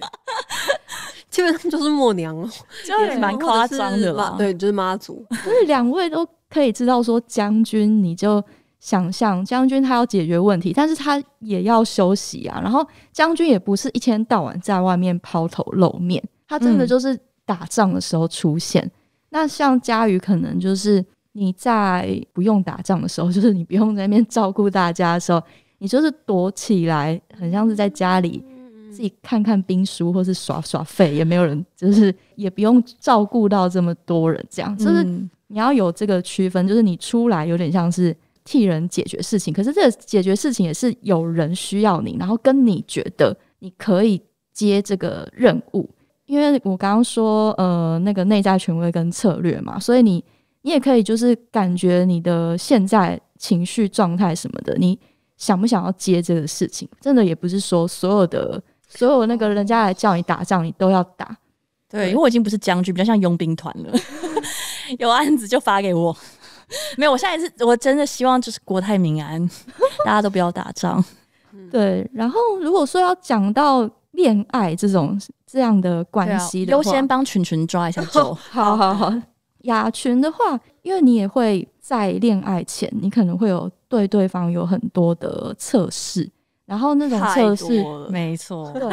基本上就是默娘，就是蛮夸张的嘛。对，就是妈祖。所以两位都可以知道说，将军你就。想象将军他要解决问题，但是他也要休息啊。然后将军也不是一天到晚在外面抛头露面，他真的就是打仗的时候出现。那像佳宇，可能就是你在不用打仗的时候，[LAUGHS] 就是你不用在那边照顾大家的时候，你就是躲起来，很像是在家里自己看看兵书，或是耍耍废，也没有人，就是也不用照顾到这么多人。这样就是你要有这个区分，就是你出来有点像是。替人解决事情，可是这解决事情也是有人需要你，然后跟你觉得你可以接这个任务，因为我刚刚说呃那个内在权威跟策略嘛，所以你你也可以就是感觉你的现在情绪状态什么的，你想不想要接这个事情？真的也不是说所有的所有那个人家来叫你打仗，你都要打。对，因为我已经不是将军，比较像佣兵团了，[LAUGHS] 有案子就发给我。[LAUGHS] 没有，我现在是，我真的希望就是国泰民安，大家都不要打仗。[LAUGHS] 对，然后如果说要讲到恋爱这种这样的关系的，优先帮群群抓一下 [LAUGHS] 好好好，雅群的话，因为你也会在恋爱前，你可能会有对对方有很多的测试，然后那种测试，没错，对。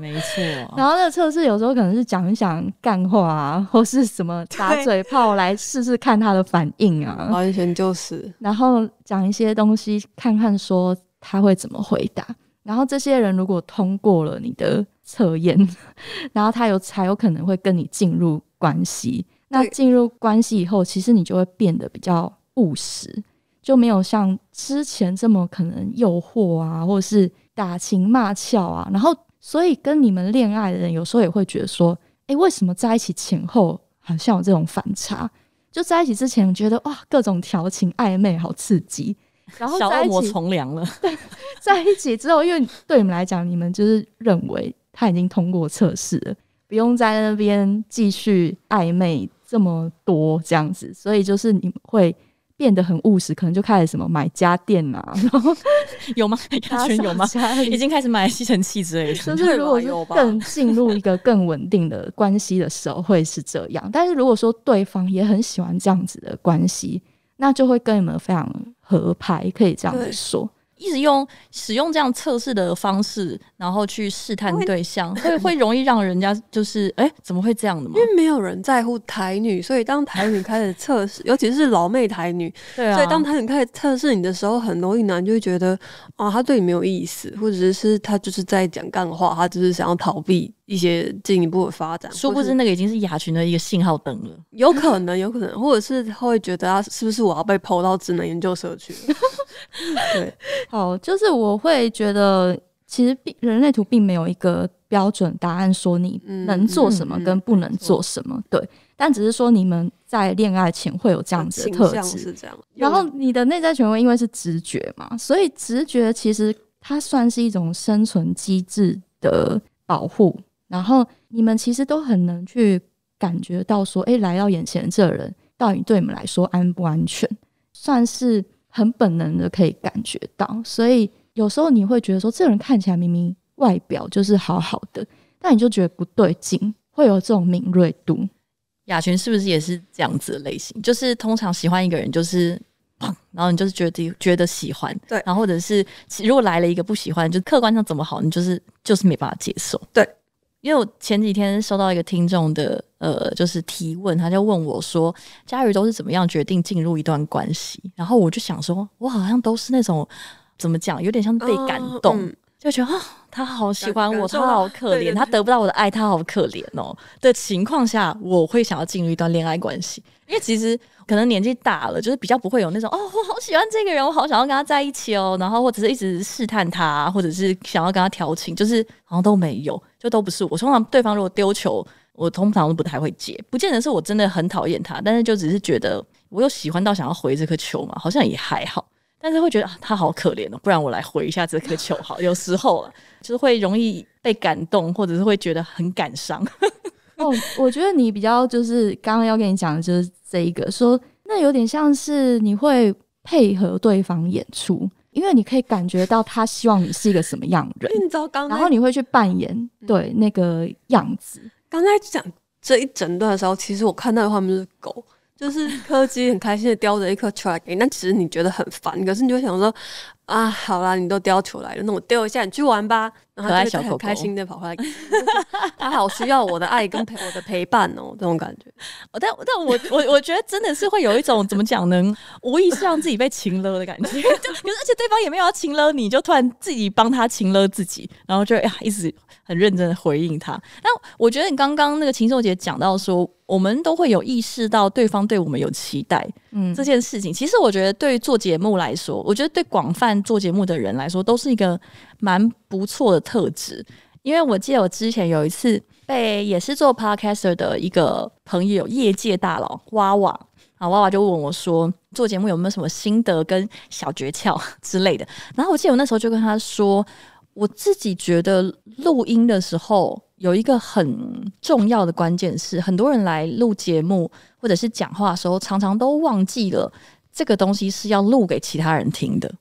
没错，然后那个测试有时候可能是讲一讲干话，啊，或是什么打嘴炮来试试看他的反应啊，完全就是，然后讲一些东西看看说他会怎么回答，然后这些人如果通过了你的测验，[LAUGHS] 然后他有才有可能会跟你进入关系。那进入关系以后，其实你就会变得比较务实，就没有像之前这么可能诱惑啊，或是打情骂俏啊，然后。所以跟你们恋爱的人，有时候也会觉得说：“哎，为什么在一起前后好像有这种反差？就在一起之前觉得哇，各种调情暧昧好刺激，然后在一起从良了。对，在一起之后，因为对你们来讲，你们就是认为他已经通过测试了，不用在那边继续暧昧这么多这样子，所以就是你们会。”变得很务实，可能就开始什么买家电啊，[LAUGHS] 有吗？家 [LAUGHS] 全有吗？已经开始买吸尘器之类的。就是如果是 [LAUGHS] 更进入一个更稳定的关系的时候，会是这样。但是如果说对方也很喜欢这样子的关系，那就会跟你们非常合拍，可以这样子说。一直用使用这样测试的方式，然后去试探对象，[LAUGHS] 会会容易让人家就是哎，怎么会这样的嘛？因为没有人在乎台女，所以当台女开始测试，尤其是老妹台女，对啊，所以当台女开始测试你的时候，很容易男就会觉得啊，他对你没有意思，或者是他就是在讲干话，他只是想要逃避。一些进一步的发展，殊不知那个已经是亚群的一个信号灯了。有可能，有可能，或者是他会觉得啊，是不是我要被抛到智能研究所去了？对，[LAUGHS] 好，就是我会觉得，其实并人类图并没有一个标准答案，说你能做什么跟不能做什么。对，但只是说你们在恋爱前会有这样子的特质是这样。然后你的内在权威因为是直觉嘛，所以直觉其实它算是一种生存机制的保护。然后你们其实都很能去感觉到，说哎，来到眼前的这人到底对你们来说安不安全，算是很本能的可以感觉到。所以有时候你会觉得说，这人看起来明明外表就是好好的，但你就觉得不对劲，会有这种敏锐度。雅群是不是也是这样子的类型？就是通常喜欢一个人，就是砰，然后你就是觉得觉得喜欢，对，然后或者是如果来了一个不喜欢，就客观上怎么好，你就是就是没办法接受，对。因为我前几天收到一个听众的呃，就是提问，他就问我说：“佳瑜都是怎么样决定进入一段关系？”然后我就想说，我好像都是那种怎么讲，有点像被感动，就觉得啊，他好喜欢我，他好可怜，他得不到我的爱，他好可怜哦。的情况下，我会想要进入一段恋爱关系，因为其实可能年纪大了，就是比较不会有那种哦，我好喜欢这个人，我好想要跟他在一起哦，然后或者是一直试探他，或者是想要跟他调情，就是好像都没有。就都不是我，通常对方如果丢球，我通常都不太会接。不见得是我真的很讨厌他，但是就只是觉得我又喜欢到想要回这颗球嘛，好像也还好。但是会觉得他好可怜哦，不然我来回一下这颗球好。有时候啊，就是会容易被感动，或者是会觉得很感伤。[LAUGHS] 哦，我觉得你比较就是刚刚要跟你讲的就是这一个，说那有点像是你会配合对方演出。因为你可以感觉到他希望你是一个什么样人，然后你会去扮演对那个样子。刚才讲这一整段的时候，其实我看到的画面是狗，就是柯基很开心的叼着一颗巧克力，但其实你觉得很烦，可是你会想说。啊，好啦，你都叼出来了，那我丢一下，你去玩吧。可爱小狗狗，开心的跑回来，[LAUGHS] 他好需要我的爱跟陪我的陪伴哦，这种感觉。[LAUGHS] 但但我我我觉得真的是会有一种怎么讲呢？无意识让自己被亲了的感觉，[LAUGHS] 就而且对方也没有要亲了你，就突然自己帮他亲了自己，然后就呀一直很认真的回应他。但我觉得你刚刚那个禽兽姐讲到说。我们都会有意识到对方对我们有期待，嗯，这件事情其实我觉得对做节目来说，我觉得对广泛做节目的人来说都是一个蛮不错的特质。因为我记得我之前有一次被也是做 podcaster 的一个朋友，业界大佬娃娃啊，娃娃就问我说，做节目有没有什么心得跟小诀窍之类的？然后我记得我那时候就跟他说，我自己觉得录音的时候。有一个很重要的关键是，很多人来录节目或者是讲话的时候，常常都忘记了这个东西是要录给其他人听的。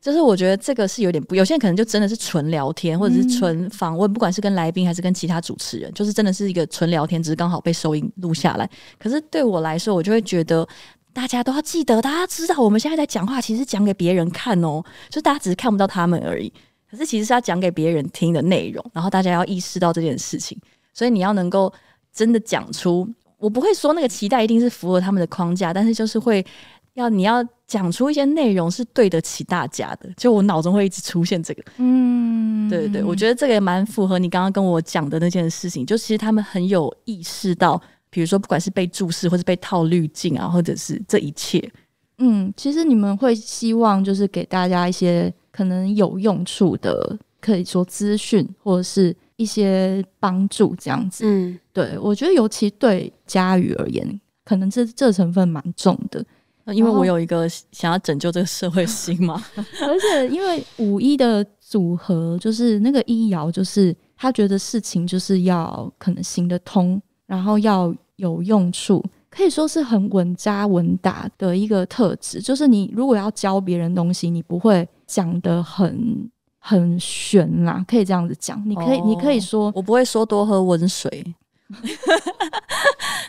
就是我觉得这个是有点不，有些人可能就真的是纯聊天，或者是纯访问，不管是跟来宾还是跟其他主持人，就是真的是一个纯聊天，只是刚好被收音录下来。可是对我来说，我就会觉得大家都要记得，大家知道我们现在在讲话，其实讲给别人看哦，就是大家只是看不到他们而已。可是其实是要讲给别人听的内容，然后大家要意识到这件事情，所以你要能够真的讲出，我不会说那个期待一定是符合他们的框架，但是就是会要你要讲出一些内容是对得起大家的。就我脑中会一直出现这个，嗯，对对，我觉得这个也蛮符合你刚刚跟我讲的那件事情，就其实他们很有意识到，比如说不管是被注视或是被套滤镜啊，或者是这一切，嗯，其实你们会希望就是给大家一些。可能有用处的，可以说资讯或者是一些帮助这样子。嗯，对我觉得尤其对佳宇而言，可能这这成分蛮重的，因为我有一个想要拯救这个社会心嘛。[LAUGHS] 而且因为五一的组合，就是那个一爻，就是他觉得事情就是要可能行得通，然后要有用处，可以说是很稳扎稳打的一个特质。就是你如果要教别人东西，你不会。讲的很很玄啦，可以这样子讲，你可以你可以说，我不会说多喝温水，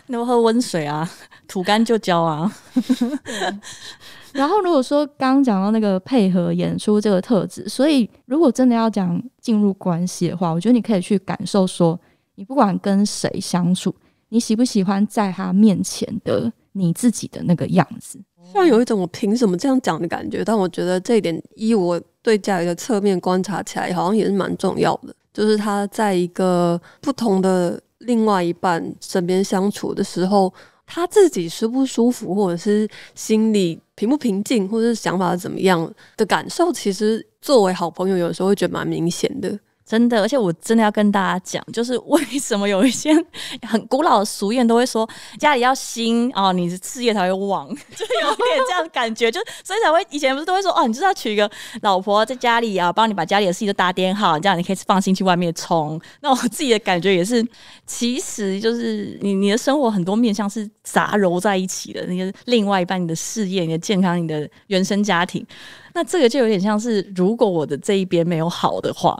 多 [LAUGHS] 喝温水啊，吐干就交啊。然后如果说刚刚讲到那个配合演出这个特质，所以如果真的要讲进入关系的话，我觉得你可以去感受说，你不管跟谁相处，你喜不喜欢在他面前的你自己的那个样子。像有一种我凭什么这样讲的感觉，但我觉得这一点，依我对家里的侧面观察起来，好像也是蛮重要的。就是他在一个不同的另外一半身边相处的时候，他自己舒不舒服，或者是心里平不平静，或者是想法怎么样的感受，其实作为好朋友，有时候会觉得蛮明显的。真的，而且我真的要跟大家讲，就是为什么有一些很古老的俗谚都会说家里要兴哦，你的事业才会旺，[LAUGHS] 就有点这样感觉。就所以才会以前不是都会说哦，你就是要娶一个老婆在家里啊，帮你把家里的事情都打点好，这样你可以放心去外面冲。那我自己的感觉也是，其实就是你你的生活很多面向是杂糅在一起的，那个另外一半你的事业、你的健康、你的原生家庭，那这个就有点像是如果我的这一边没有好的话。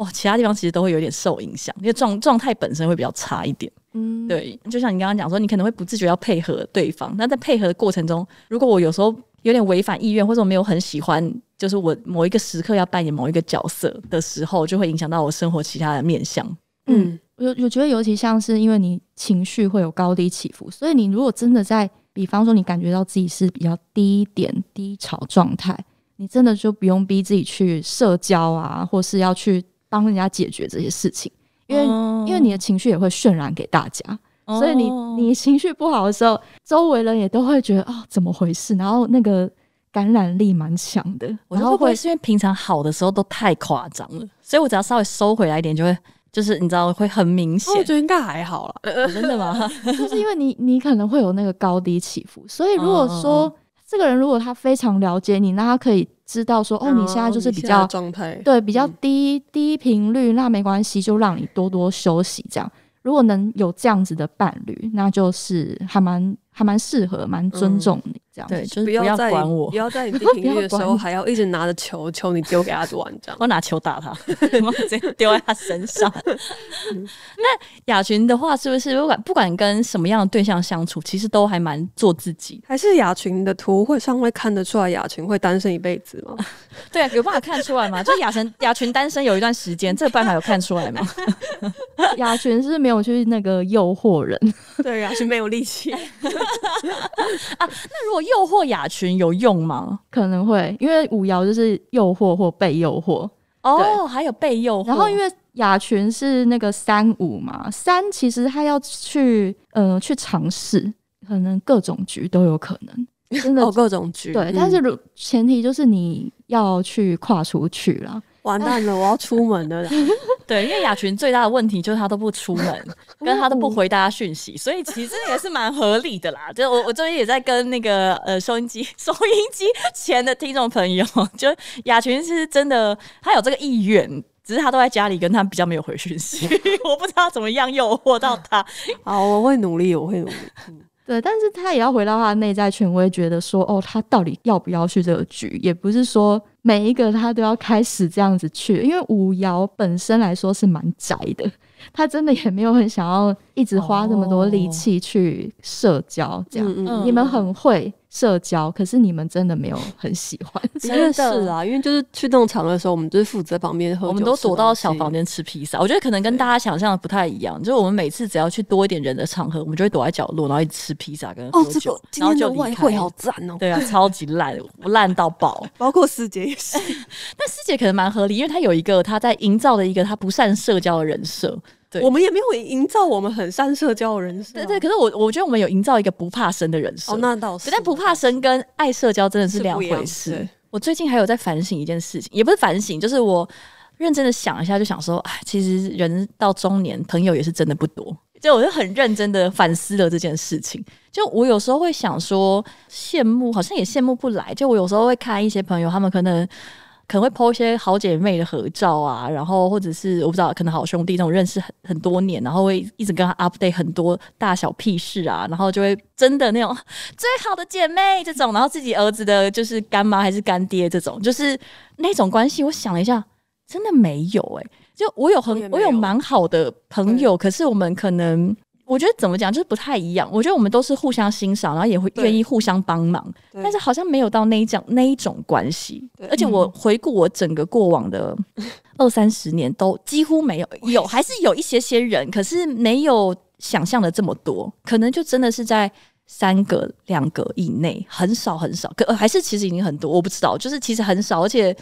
哇，其他地方其实都会有点受影响，因为状状态本身会比较差一点。嗯，对，就像你刚刚讲说，你可能会不自觉要配合对方，那在配合的过程中，如果我有时候有点违反意愿，或者我没有很喜欢，就是我某一个时刻要扮演某一个角色的时候，就会影响到我生活其他的面相。嗯，我我觉得尤其像是因为你情绪会有高低起伏，所以你如果真的在，比方说你感觉到自己是比较低一点低潮状态，你真的就不用逼自己去社交啊，或是要去。帮人家解决这些事情，因为因为你的情绪也会渲染给大家，所以你你情绪不好的时候，周围人也都会觉得啊，怎么回事？然后那个感染力蛮强的。我觉得会不会是因为平常好的时候都太夸张了，所以我只要稍微收回来一点，就会就是你知道会很明显。我觉得应该还好了，真的吗？[LAUGHS] 就是因为你你可能会有那个高低起伏，所以如果说这个人如果他非常了解你，那他可以。知道说哦，你现在就是比较状态，对，比较低低频率，那没关系，就让你多多休息。这样，如果能有这样子的伴侣，那就是还蛮还蛮适合，蛮尊重你。对，不要在管我，不要在 [LAUGHS] 你频率的时候还要一直拿着球球，你丢给他玩这样。我拿球打他，[LAUGHS] 直接丢在他身上。[LAUGHS] 那雅群的话，是不是不管不管跟什么样的对象相处，其实都还蛮做自己？还是雅群的图会稍微看得出来雅群会单身一辈子吗？对啊，有办法看出来吗？就雅群雅群单身有一段时间，这个办法有看出来吗？雅群是没有去那个诱惑人，对雅群没有力气啊。那如果诱惑雅群有用吗？可能会，因为五爻就是诱惑或被诱惑。哦，还有被诱惑。然后因为雅群是那个三五嘛，三其实他要去呃去尝试，可能各种局都有可能。[LAUGHS] 真的，各种局。对，但是前提就是你要去跨出去了。完蛋了，我要出门了。[LAUGHS] 对，因为雅群最大的问题就是他都不出门，跟他都不回大家讯息，所以其实也是蛮合理的啦。就我我最近也在跟那个呃收音机收音机前的听众朋友，就雅群是真的他有这个意愿，只是他都在家里，跟他比较没有回讯息。[LAUGHS] 我不知道怎么样诱惑到他。[LAUGHS] 好，我会努力，我会。努力。对，但是他也要回到他的内在权威，觉得说，哦，他到底要不要去这个局？也不是说每一个他都要开始这样子去，因为五爻本身来说是蛮窄的，他真的也没有很想要。一直花这么多力气去社交，这样你们很会社交，可是你们真的没有很喜欢。[LAUGHS] 真的是啊，[LAUGHS] 因为就是去那种场合的时候，我们就是负责旁边喝酒，我们都躲到小房间吃披萨。我觉得可能跟大家想象的不太一样，就是我们每次只要去多一点人的场合，我们就会躲在角落，然后吃披萨，跟哦这个今天的外汇好赞哦，对啊，超级烂，[LAUGHS] 烂到爆，包括师姐也是，但师姐可能蛮合理，因为她有一个她在营造的一个她不善社交的人设。我们也没有营造我们很善社交的人设。对对，可是我我觉得我们有营造一个不怕生的人设。哦，那倒是。但不怕生跟爱社交真的是两回事。我最近还有在反省一件事情，也不是反省，就是我认真的想一下，就想说，哎，其实人到中年，朋友也是真的不多。就我就很认真的反思了这件事情。就我有时候会想说，羡慕好像也羡慕不来。就我有时候会看一些朋友，他们可能。可能会抛一些好姐妹的合照啊，然后或者是我不知道，可能好兄弟那种认识很很多年，然后会一直跟他 update 很多大小屁事啊，然后就会真的那种 [LAUGHS] 最好的姐妹这种，然后自己儿子的就是干妈还是干爹这种，就是那种关系。我想了一下，真的没有哎，就我有很我有蛮好的朋友，可是我们可能。我觉得怎么讲就是不太一样。我觉得我们都是互相欣赏，然后也会愿意互相帮忙，但是好像没有到那种那一种关系。而且我回顾我整个过往的 [LAUGHS] 二三十年，都几乎没有有，[LAUGHS] 还是有一些些人，可是没有想象的这么多。可能就真的是在三个、两个以内，很少很少。可呃、还是其实已经很多，我不知道，就是其实很少。而且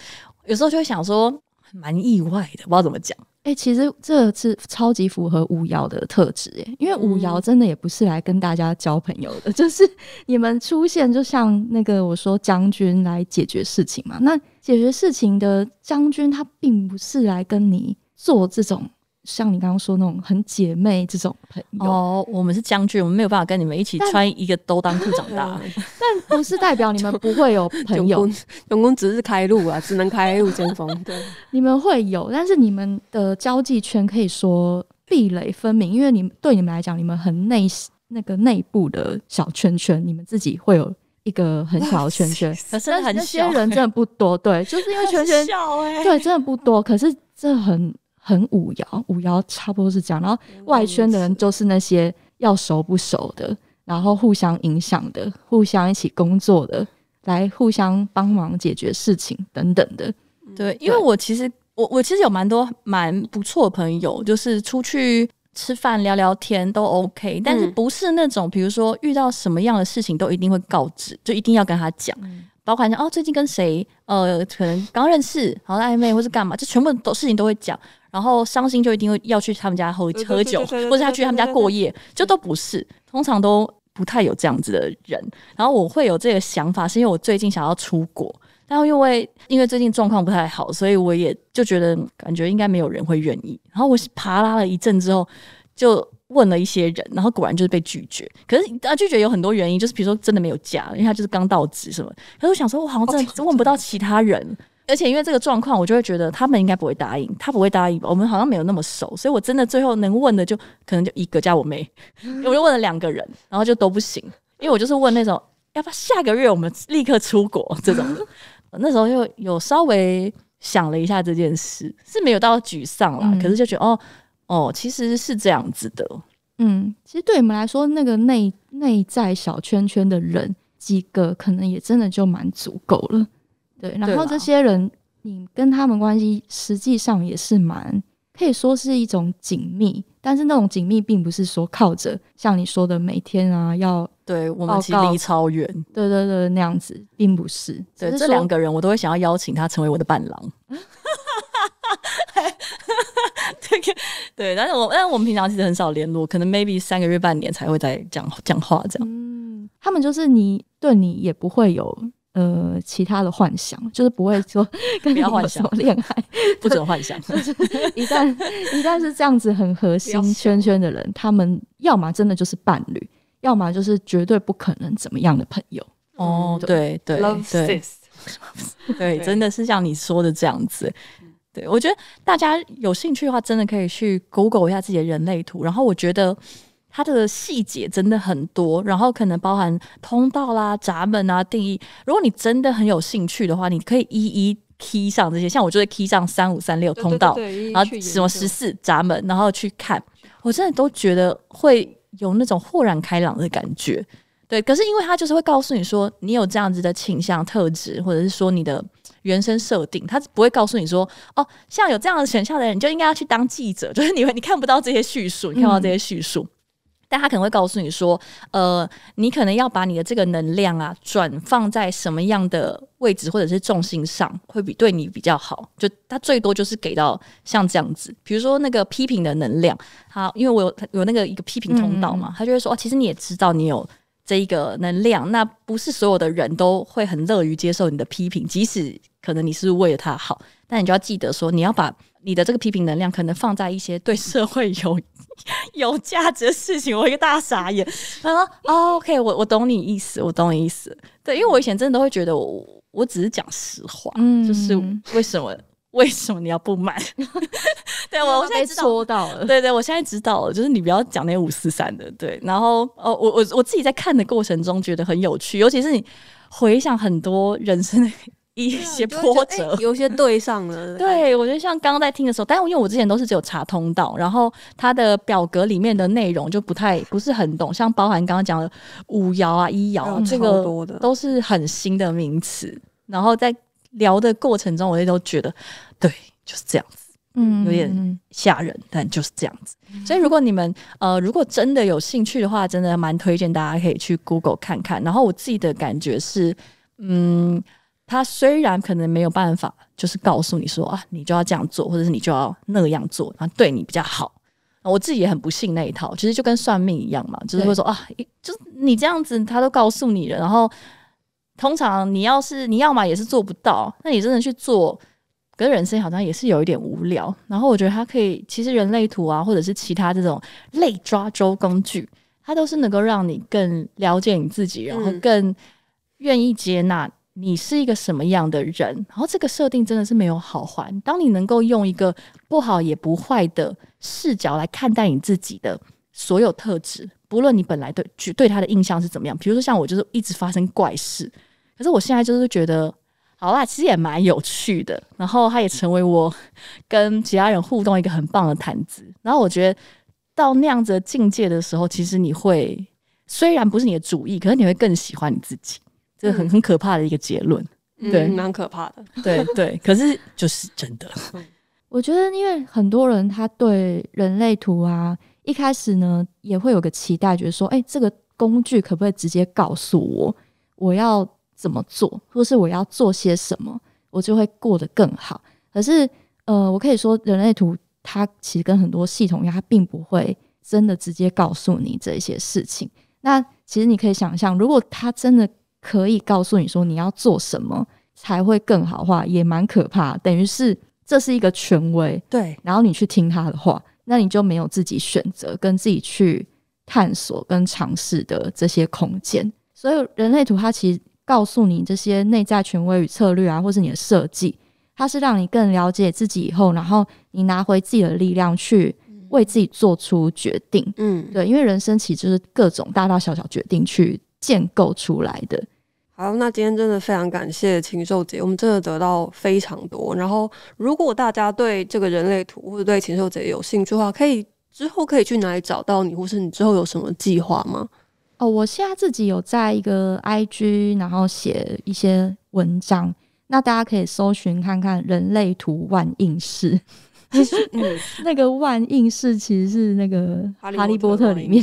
有时候就会想说，蛮意外的，不知道怎么讲。哎，其实这是超级符合五爻的特质哎，因为五爻真的也不是来跟大家交朋友的，[LAUGHS] 就是你们出现就像那个我说将军来解决事情嘛，那解决事情的将军他并不是来跟你做这种。像你刚刚说那种很姐妹这种朋友哦，我们是将军，我们没有办法跟你们一起穿一个兜裆裤长大。[LAUGHS] 但不是代表你们不会有朋友，永工只是开路啊，只能开路先锋。[LAUGHS] 对，你们会有，但是你们的交际圈可以说壁垒分明，因为你们对你们来讲，你们很内那个内部的小圈圈，你们自己会有一个很小的圈圈，[LAUGHS] 可是那些人真的不多。对，就是因为圈圈小，对，真的不多。可是这很。很五爻，五爻差不多是这样。然后外圈的人就是那些要熟不熟的，然后互相影响的，互相一起工作的，来互相帮忙解决事情等等的。对，因为我其实我我其实有蛮多蛮不错朋友，就是出去吃饭聊聊天都 OK，但是不是那种比如说遇到什么样的事情都一定会告知，就一定要跟他讲，包括像哦最近跟谁呃可能刚认识，然后暧昧或是干嘛，就全部都事情都会讲。然后伤心就一定要去他们家喝喝酒，或者他去他们家过夜，就都不是，通常都不太有这样子的人。然后我会有这个想法，是因为我最近想要出国，然后因为因为最近状况不太好，所以我也就觉得感觉应该没有人会愿意。然后我爬拉了一阵之后，就问了一些人，然后果然就是被拒绝。可是啊，拒绝有很多原因，就是比如说真的没有假，因为他就是刚到职什么。可是我想说，我好像真的问不到其他人。而且因为这个状况，我就会觉得他们应该不会答应，他不会答应吧？我们好像没有那么熟，所以我真的最后能问的就可能就一个加我妹，我就问了两个人，然后就都不行。因为我就是问那种，要不要下个月我们立刻出国这种。那时候又有稍微想了一下这件事，是没有到沮丧啦。可是就觉得哦哦，其实是这样子的。嗯，其实对你们来说，那个内内在小圈圈的人几个，可能也真的就蛮足够了。对，然后这些人，你跟他们关系实际上也是蛮，可以说是一种紧密，但是那种紧密并不是说靠着，像你说的每天啊要对我们距实离超远，对对对，那样子并不是。对这两个人，我都会想要邀请他成为我的伴郎。哈哈哈哈哈！对，但是我但我们平常其实很少联络，可能 maybe 三个月半年才会在讲讲话这样。嗯，他们就是你对你也不会有。呃，其他的幻想 [LAUGHS] 就是不会说，不要幻想恋爱，[LAUGHS] 不准幻想。[LAUGHS] 一旦一旦是这样子，很核心圈圈的人，他们要么真的就是伴侣，要么就是绝对不可能怎么样的朋友。哦，对对对，对，真的是像你说的这样子。对我觉得大家有兴趣的话，真的可以去 Google 一下自己的人类图，然后我觉得。它的细节真的很多，然后可能包含通道啦、闸门啊、定义。如果你真的很有兴趣的话，你可以一一 key 上这些。像我就会 key 上三五三六通道，然后什么十四闸门，然后去看。我真的都觉得会有那种豁然开朗的感觉。对，可是因为他就是会告诉你说，你有这样子的倾向特质，或者是说你的原生设定，他不会告诉你说，哦，像有这样的选项的人，你就应该要去当记者。就是你你看不到这些叙述，你看不到这些叙述。但他可能会告诉你说：“呃，你可能要把你的这个能量啊，转放在什么样的位置或者是重心上，会比对你比较好。”就他最多就是给到像这样子，比如说那个批评的能量。好，因为我有有那个一个批评通道嘛，他就会说：“哦，其实你也知道你有这一个能量，那不是所有的人都会很乐于接受你的批评，即使可能你是为了他好，但你就要记得说你要把。”你的这个批评能量可能放在一些对社会有 [LAUGHS] 有价值的事情，我一个大傻眼。他说：“OK，哦我我懂你意思，我懂你意思。对，因为我以前真的都会觉得我我只是讲实话，嗯、就是为什么 [LAUGHS] 为什么你要不满？[LAUGHS] 对我我现在知道了，对对，我现在知道了，就是你不要讲那些五四三的。对，然后哦，我我我自己在看的过程中觉得很有趣，尤其是你回想很多人生的。一些波折，有些对上了。[LAUGHS] 对我觉得像刚刚在听的时候，但是因为我之前都是只有查通道，然后它的表格里面的内容就不太不是很懂，像包含刚刚讲的五爻啊、一爻，这个都是很新的名词。然后在聊的过程中，我也都觉得对，就是这样子，嗯，有点吓人，但就是这样子。所以如果你们呃，如果真的有兴趣的话，真的蛮推荐大家可以去 Google 看看。然后我自己的感觉是，嗯。他虽然可能没有办法，就是告诉你说啊，你就要这样做，或者是你就要那样做，后对你比较好。我自己也很不信那一套，其实就跟算命一样嘛，就是会说啊，就你这样子，他都告诉你了。然后通常你要是你要嘛也是做不到，那你真的去做，跟人生好像也是有一点无聊。然后我觉得它可以，其实人类图啊，或者是其他这种类抓周工具，它都是能够让你更了解你自己，然后更愿意接纳。你是一个什么样的人？然后这个设定真的是没有好坏。当你能够用一个不好也不坏的视角来看待你自己的所有特质，不论你本来对对他的印象是怎么样。比如说像我，就是一直发生怪事，可是我现在就是觉得，好啦，其实也蛮有趣的。然后他也成为我跟其他人互动一个很棒的谈资。然后我觉得到那样子境界的时候，其实你会虽然不是你的主意，可是你会更喜欢你自己。这很很可怕的一个结论，对，蛮可怕的，[LAUGHS] 对对。可是就是真的，我觉得因为很多人他对人类图啊，一开始呢也会有个期待，觉得说，哎，这个工具可不可以直接告诉我我要怎么做，或是我要做些什么，我就会过得更好。可是，呃，我可以说，人类图它其实跟很多系统一样，并不会真的直接告诉你这些事情。那其实你可以想象，如果它真的可以告诉你说你要做什么才会更好，话也蛮可怕，等于是这是一个权威，对，然后你去听他的话，那你就没有自己选择跟自己去探索跟尝试的这些空间。所以人类图它其实告诉你这些内在权威与策略啊，或是你的设计，它是让你更了解自己以后，然后你拿回自己的力量去为自己做出决定。嗯，对，因为人生其实就是各种大大小小决定去建构出来的。好，那今天真的非常感谢禽兽姐，我们真的得到非常多。然后，如果大家对这个人类图或者对禽兽姐有兴趣的话，可以之后可以去哪里找到你，或是你之后有什么计划吗？哦，我现在自己有在一个 IG，然后写一些文章，那大家可以搜寻看看《人类图万应式 [LAUGHS]》，其实那个万应式其实是那个哈利波特里面，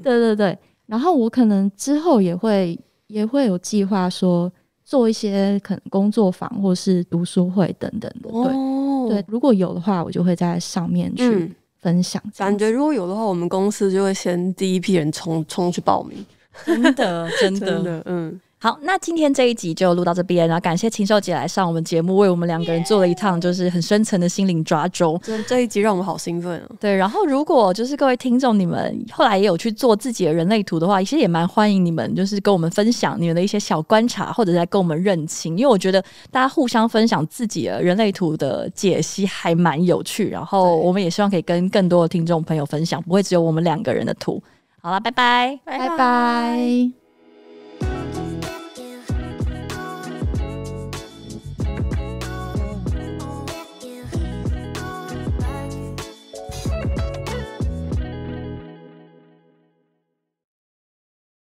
对对对。然后我可能之后也会。也会有计划说做一些可能工作坊或是读书会等等的，对对，如果有的话，我就会在上面去分享。感觉如果有的话，我们公司就会先第一批人冲冲去报名，真的真的 [LAUGHS] 的，嗯。好，那今天这一集就录到这边，然后感谢禽兽姐来上我们节目，为我们两个人做了一趟，就是很深层的心灵抓周。这这一集让我们好兴奋。哦。对，然后如果就是各位听众，你们后来也有去做自己的人类图的话，其实也蛮欢迎你们，就是跟我们分享你们的一些小观察，或者在跟我们认清。因为我觉得大家互相分享自己的人类图的解析还蛮有趣。然后我们也希望可以跟更多的听众朋友分享，不会只有我们两个人的图。好了，拜拜，拜拜。